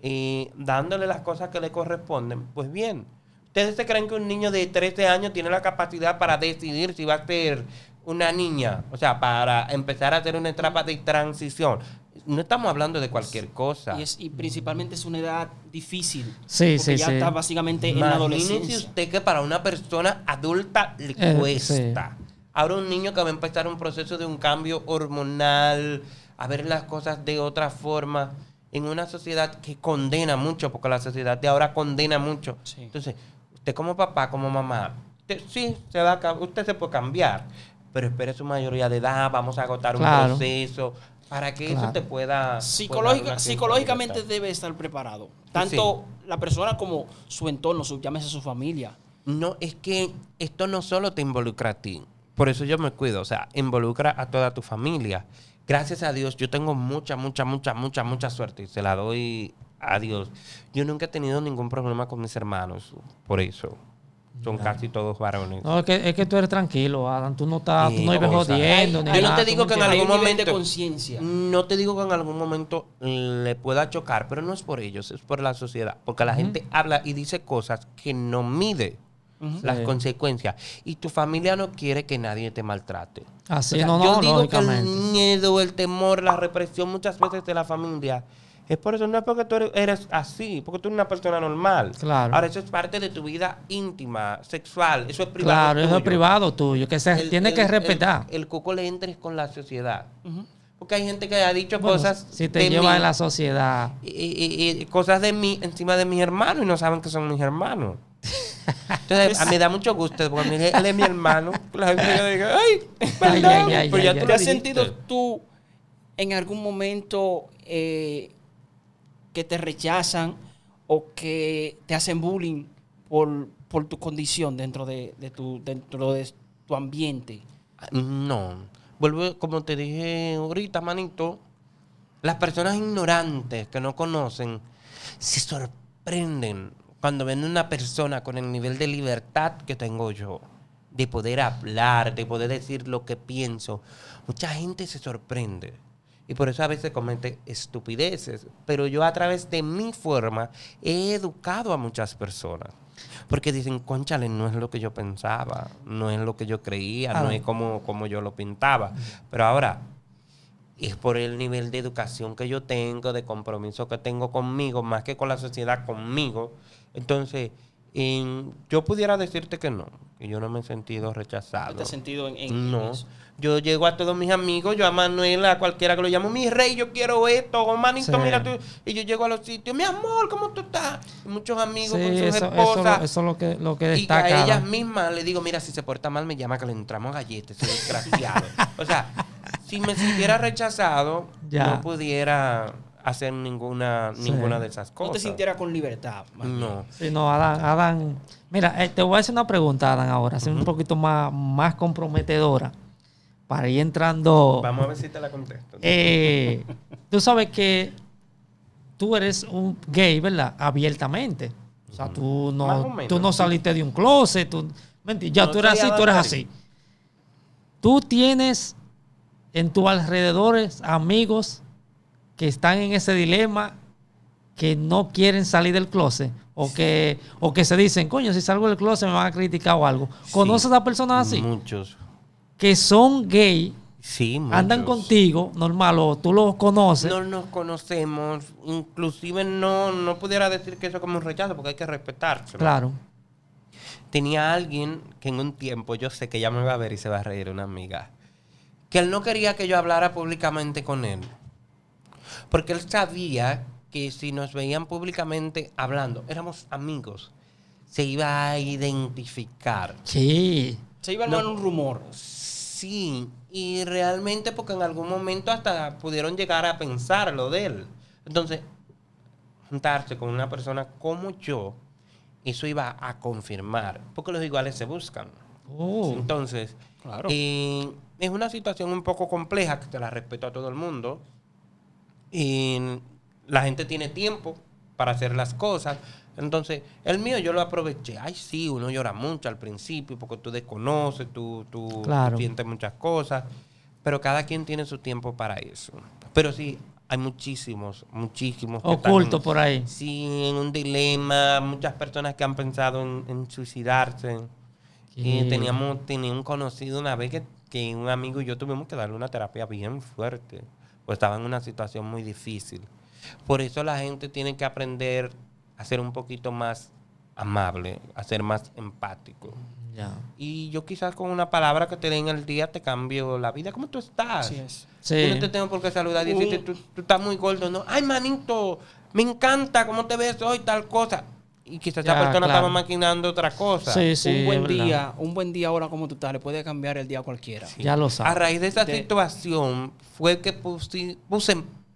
y eh, dándole las cosas que le corresponden, pues bien. ¿Ustedes se creen que un niño de 13 años tiene la capacidad para decidir si va a ser una niña? O sea, para empezar a hacer una etapa de transición no estamos hablando de cualquier cosa. Y, es, y principalmente es una edad difícil. Sí, porque sí, ya está básicamente en la adolescencia. usted que para una persona adulta le eh, cuesta. Ahora un niño que va a empezar un proceso de un cambio hormonal, a ver las cosas de otra forma, en una sociedad que condena mucho, porque la sociedad de ahora condena mucho. Entonces, usted como papá, como mamá, sí, se va usted se puede cambiar, pero espere su mayoría de edad, vamos a agotar un proceso, para que eso te pueda... psicológicamente debe estar preparado. Tanto la persona como su entorno, su, llámese su familia. No, es que esto no solo te involucra a ti. Por eso yo me cuido. O sea, involucra a toda tu familia. Gracias a Dios, yo tengo mucha, mucha, mucha, mucha, mucha suerte. Y se la doy a Dios. Yo nunca he tenido ningún problema con mis hermanos por eso. Son casi todos varones. No, es que, tú eres tranquilo, Adam. Tú no estás, no jodiendo. Ni yo no te digo que en algún momento. conciencia. No te digo que en algún momento le pueda chocar, pero no es por ellos, es por la sociedad. Porque la gente habla y dice cosas que no mide. las consecuencias y tu familia no quiere que nadie te maltrate. Así no, no, yo digo que el miedo, el temor, la represión muchas veces de la familia es por eso, no es porque tú eres así, porque tú eres una persona normal. Claro. Ahora, eso es parte de tu vida íntima, sexual, eso es privado. Claro, eso es privado tuyo, que se tiene que respetar. El, coco le entres con la sociedad. Porque hay gente que ha dicho cosas. Si te lleva en la sociedad. Y, cosas de mí encima de mis hermanos y no saben que son mis hermanos. Entonces, a mí da mucho gusto porque él es mi hermano. La gente ¡ay! pero ya, tú lo has sentido tú en algún momento. Eh, que te rechazan o que te hacen bullying por, tu condición dentro de, tu, dentro de tu ambiente? No. Vuelvo, como te dije ahorita, manito, las personas ignorantes que no conocen se sorprenden cuando ven una persona con el nivel de libertad que tengo yo, de poder hablar, de poder decir lo que pienso. Mucha gente se sorprende. Y por eso a veces comete estupideces. Pero yo a través de mi forma he educado a muchas personas. Porque dicen, conchale, no es lo que yo pensaba, no es lo que yo creía, no ah. es como, como yo lo pintaba. Pero ahora, es por el nivel de educación que yo tengo, de compromiso que tengo conmigo, más que con la sociedad, conmigo. Entonces, yo pudiera decirte que no, Y yo no me he sentido rechazado. te has sentido en, No. Yo llego a todos mis amigos, yo a Manuela, a cualquiera que lo llamo, mi rey, yo quiero esto, oh, manito, mira tú. Y yo llego a los sitios, mi amor, ¿cómo tú estás? muchos amigos con sus esposas. Eso, es lo que, lo que Y a ellas mismas le digo, mira, si se porta mal, me llama que le entramos galletes soy desgraciado. o sea, si me hubiera rechazado, Yo no pudiera hacer ninguna, ninguna de esas cosas. No te sintiera con libertad. No. Sí, no, Adán, Mira, eh, te voy a hacer una pregunta, Adán, ahora, un poquito más, más comprometedora para ir entrando. Vamos a ver si te la contesto. Eh, tú sabes que tú eres un gay, ¿verdad? Abiertamente. O sea, tú no, tú no saliste de un closet. mentira, ya tú eres así, tú eres así. Tú tienes en tus alrededores amigos que están en ese dilema, que no quieren salir del closet o, que, o que se dicen, coño, si salgo del closet me van a criticar o algo. ¿Conoces a personas así? Muchos. Que son gay. Sí, Andan contigo, normal, o tú los conoces. No nos conocemos. Inclusive no, no pudiera decir que eso es como un rechazo porque hay que respetarse. Claro tenía alguien que en un tiempo yo sé que ya me va a ver y se va a reír una amiga. Que él no quería que yo hablara públicamente con él. Porque él sabía que si nos veían públicamente hablando, éramos amigos, se iba a identificar. Sí. Se iba a armar un rumor. Sí, y realmente porque en algún momento hasta pudieron llegar a pensar lo de él. Entonces, juntarse con una persona como yo, eso iba a confirmar, porque los iguales se buscan. Oh. Entonces, claro. Eh, es una situación un poco compleja, que te la respeto a todo el mundo y la gente tiene tiempo para hacer las cosas. Entonces, el mío yo lo aproveché. Ay, sí, uno llora mucho al principio porque tú desconoces, tú, sientes muchas cosas, pero cada quien tiene su tiempo para eso. Pero sí, hay muchísimos, muchísimos. Oculto por ahí. Sí, en un dilema, muchas personas que han pensado en, suicidarse. Y eh, teníamos, tenía un conocido una vez que, que un amigo y yo tuvimos que darle una terapia bien fuerte pues estaba en una situación muy difícil. Por eso la gente tiene que aprender a ser un poquito más amable, a ser más empático. Y yo quizás con una palabra que te den el día te cambio la vida. ¿Cómo tú estás? Yo no te tengo por qué saludar y decirte, uh. tú, tú, estás muy gordo, ¿no? Ay, manito, me encanta cómo te ves hoy, tal cosa y quizás esa persona estaba maquinando otra cosa. Sí, un buen día, un buen día ahora como tú estás, le puede cambiar el día cualquiera. Ya lo sabes. A raíz de esa situación fue que puse,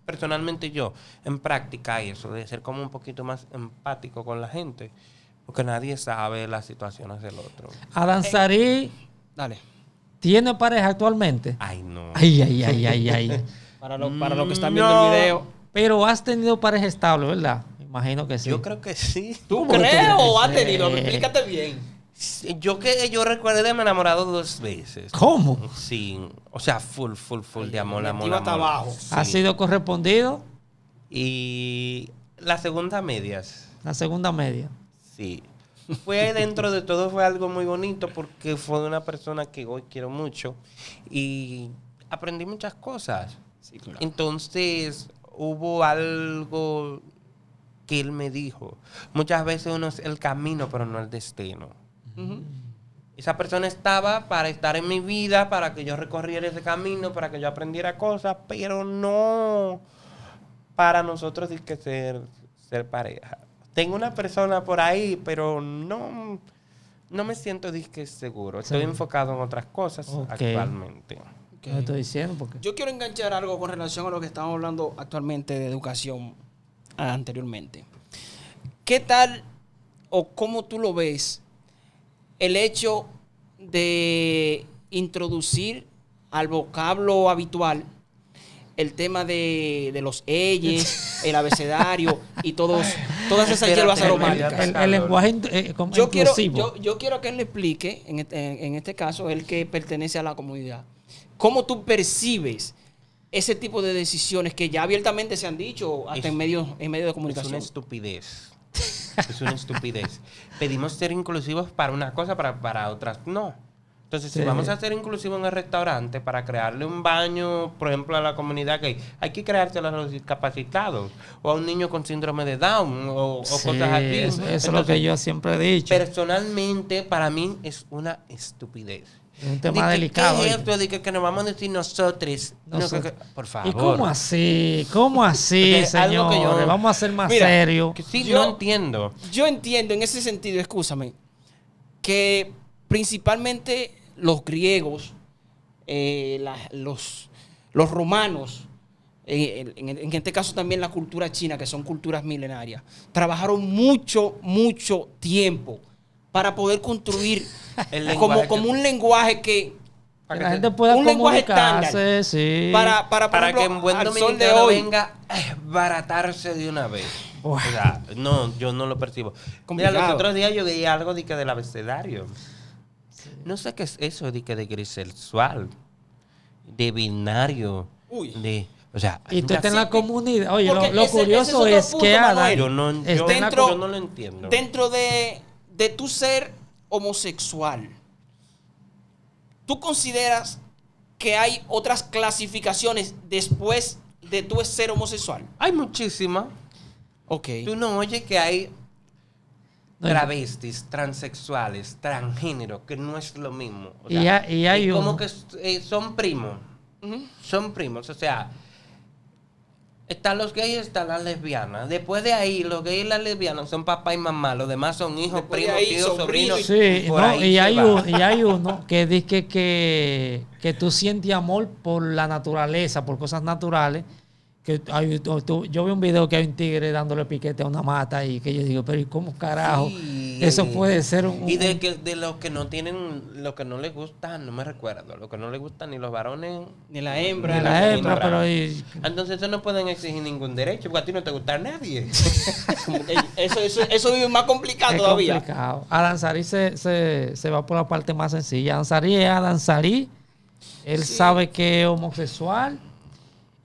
personalmente yo en práctica eso, de ser como un poquito más empático con la gente, porque nadie sabe las situaciones del otro. a eh, dale. ¿Tiene pareja actualmente? Ay, no. Ay, ay, ay, ay, ay. para, los que están viendo el video. Pero has tenido pareja estable, ¿verdad? Imagino que sí. Yo creo que sí. ¿Tú crees o ha tenido? Explícate bien. Yo que yo recuerdo de me enamorado dos veces. ¿Cómo? Sí. O sea, full, full, full de amor, amor, amor. hasta abajo. ¿Ha sido correspondido? Y la segunda medias. La segunda media. Sí. Fue dentro de todo, fue algo muy bonito porque fue de una persona que hoy quiero mucho y aprendí muchas cosas. Sí, claro. Entonces hubo algo que Él me dijo. Muchas veces uno es el camino, pero no el destino. Esa persona estaba para estar en mi vida, para que yo recorriera ese camino, para que yo aprendiera cosas, pero no para nosotros hay que ser, pareja. Tengo una persona por ahí, pero no, no me siento disque seguro. Estoy enfocado en otras cosas actualmente. estoy diciendo? Yo quiero enganchar algo con relación a lo que estamos hablando actualmente de educación anteriormente. ¿Qué tal o cómo tú lo ves el hecho de introducir al vocablo habitual el tema de, los eyes, el abecedario y todos, todas esas hierbas aromáticas. yo Quiero, que él le explique, en este, en este caso, el que pertenece a la comunidad, cómo tú percibes ese tipo de decisiones que ya abiertamente se han dicho hasta en, medios, en medio de comunicación. Es una estupidez. es una estupidez. Pedimos ser inclusivos para una cosa, para, para otras no. Entonces, si vamos a ser inclusivos en el restaurante para crearle un baño, por ejemplo, a la comunidad que hay que creárselo a los discapacitados o a un niño con síndrome de Down o, cosas así. Eso, es lo que yo siempre he dicho. Personalmente, para mí es una estupidez un tema delicado. ¿Qué De que, nos vamos a decir nosotros. por favor. ¿Y cómo así? ¿Cómo así, señor? Yo, vamos a ser más serios. serio. yo, no entiendo. Yo entiendo en ese sentido, escúchame, que principalmente los griegos, eh, los, los romanos, eh, en, en este caso también la cultura china, que son culturas milenarias, trabajaron mucho, mucho tiempo para poder construir como, un lenguaje que, para que la gente pueda un lenguaje estándar para para, que en buen domingo de hoy venga a eh, baratarse de una vez o sea, no yo no lo percibo Mira, los otros días yo veía algo de que del abecedario no sé qué es eso de que de grisexual de binario Uy. de o sea, y tú estás en la comunidad. Oye, lo, curioso es, que yo no, yo no lo entiendo. Dentro de de tu ser homosexual, ¿tú consideras que hay otras clasificaciones después de tu ser homosexual? Hay muchísimas. Ok. Tú no oyes que hay travestis, transexuales, transgénero, que no es lo mismo. y, hay, como que eh, son primos. Son primos. O sea, están los gays, están las lesbianas. Después de ahí, los gays y las lesbianas son papá y mamá. Los demás son hijos, primos, tíos, sobrinos. Sí, y, hay y, hay uno que dice que, que, tú sientes amor por la naturaleza, por cosas naturales. Que yo vi un video que hay un tigre dándole piquete a una mata y que yo digo, pero ¿y cómo carajo? eso puede ser un, y de que de los que no tienen los que no les gusta, no me recuerdo los que no les gustan ni los varones ni la hembra la, hembra, entonces no pueden exigir ningún derecho porque a ti no te gusta nadie eso, es más complicado es todavía complicado. Sarí se, se, va por la parte más sencilla Sarí es Sarí él sabe que es homosexual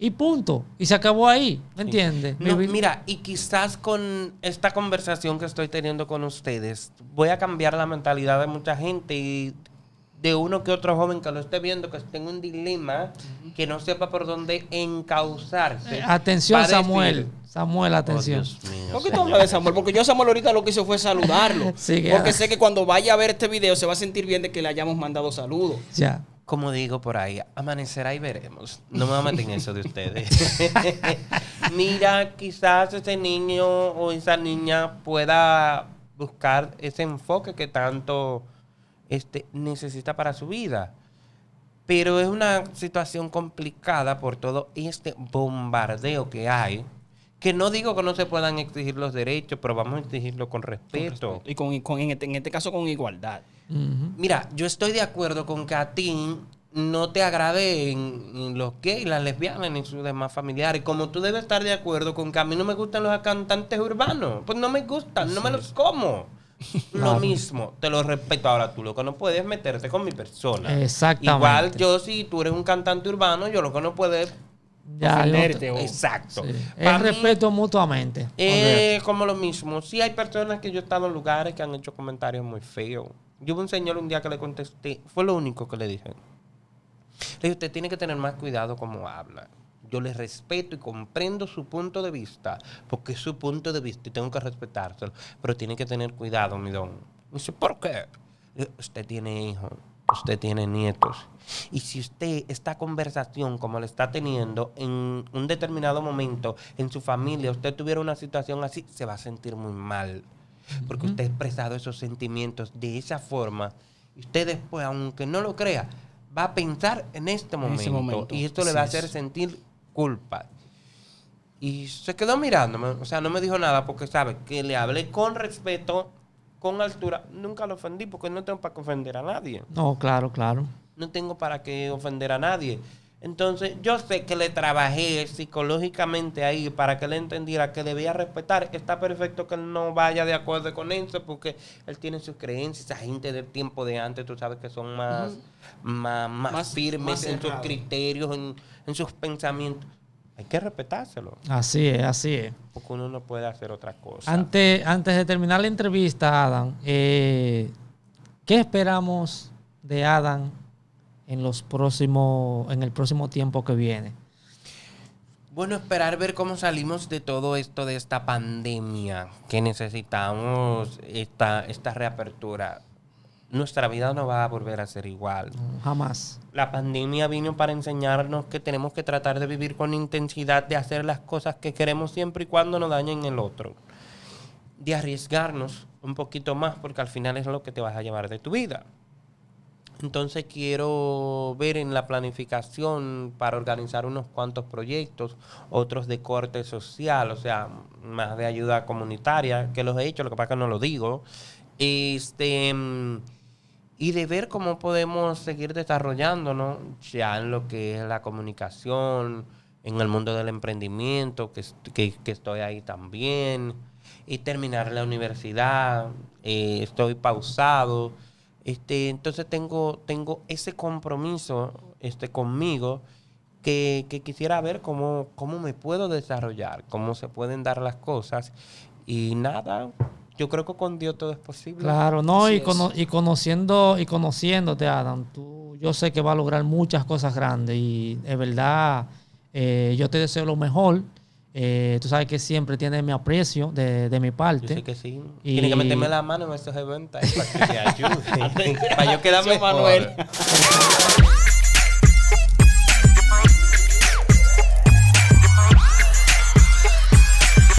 y punto. Y se acabó ahí. ¿Me entiendes? mira, y quizás con esta conversación que estoy teniendo con ustedes, voy a cambiar la mentalidad de mucha gente y de uno que otro joven que lo esté viendo, que en un dilema, que no sepa por dónde encauzarse. Eh, atención, Samuel. Samuel, oh, atención. ¿Por qué tú hablas de Samuel? Porque yo Samuel ahorita lo que hice fue saludarlo. porque sé que cuando vaya a ver este video se va a sentir bien de que le hayamos mandado saludos. Ya como digo por ahí, amanecerá y veremos. No me en eso de ustedes. Mira, quizás ese niño o esa niña pueda buscar ese enfoque que tanto este, necesita para su vida. Pero es una situación complicada por todo este bombardeo que hay. Que no digo que no se puedan exigir los derechos, pero vamos a exigirlo con respeto. Y, con, este, en este caso con igualdad. Mira, yo estoy de acuerdo con que a ti no te agraden los gays, las lesbianas ni sus demás familiares. Como tú debes estar de acuerdo con que a mí no me gustan los cantantes urbanos. Pues no me gustan, no me los como. Lo mismo, te lo respeto. Ahora tú, lo que no puedes meterte con mi persona. Exactamente. Igual yo, si tú eres un cantante urbano, yo lo que no puedes es exacto. El respeto mutuamente. Eh, como lo mismo. Sí hay personas que yo he estado en lugares que han hecho comentarios muy feos. Yo hubo un señor un día que le contesté, fue lo único que le dije. Le dije, usted tiene que tener más cuidado como habla. Yo le respeto y comprendo su punto de vista, porque es su punto de vista y tengo que respetárselo. Pero tiene que tener cuidado, mi don. dice, ¿por qué? usted tiene hijos, usted tiene nietos. Y si usted esta conversación como la está teniendo en un determinado momento en su familia, usted tuviera una situación así, se va a sentir muy mal porque usted ha expresado esos sentimientos de esa forma. Y usted después, aunque no lo crea, va a pensar en este momento. Y esto le va a hacer sentir culpa. Y se quedó mirándome, o sea, no me dijo nada porque sabe que le hablé con respeto, con altura. Nunca lo ofendí porque no tengo para ofender a nadie. No, claro, claro. No tengo para que ofender a nadie. Entonces, yo sé que le trabajé psicológicamente ahí para que él entendiera que debía respetar. Está perfecto que él no vaya de acuerdo con eso porque él tiene sus creencias. Esa gente del tiempo de antes, tú sabes que son más, más, firmes en sus criterios, en, en sus pensamientos. Hay que respetárselo. Así es, así es. Porque uno no puede hacer otra cosa. Antes, antes de terminar la entrevista, Adam, eh, ¿qué esperamos de Adam en, los próximos, en el próximo tiempo que viene? Bueno, esperar ver cómo salimos de todo esto, de esta pandemia, que necesitamos esta, esta reapertura. Nuestra vida no va a volver a ser igual. Jamás. La pandemia vino para enseñarnos que tenemos que tratar de vivir con intensidad, de hacer las cosas que queremos siempre y cuando no dañen el otro. De arriesgarnos un poquito más porque al final es lo que te vas a llevar de tu vida. Entonces quiero ver en la planificación para organizar unos cuantos proyectos, otros de corte social, o sea, más de ayuda comunitaria, que los he hecho, lo que pasa es que no lo digo. Este, y de ver cómo podemos seguir desarrollándonos ya en lo que es la comunicación, en el mundo del emprendimiento, que, estoy ahí también, y terminar la universidad, eh, estoy pausado este, entonces tengo, tengo ese compromiso este, conmigo que, quisiera ver cómo, cómo me puedo desarrollar, cómo se pueden dar las cosas. Y nada, yo creo que con Dios todo es posible. Claro, no, y, conociendo y conociéndote, Adam, tú, yo sé que va a lograr muchas cosas grandes y de verdad eh, yo te deseo lo mejor. Eh, tú sabes que siempre tiene mi aprecio de, de mi parte. que sí. Y... Tiene que meterme la mano en estos eventos para que te ayude. para yo quedarme Manuel.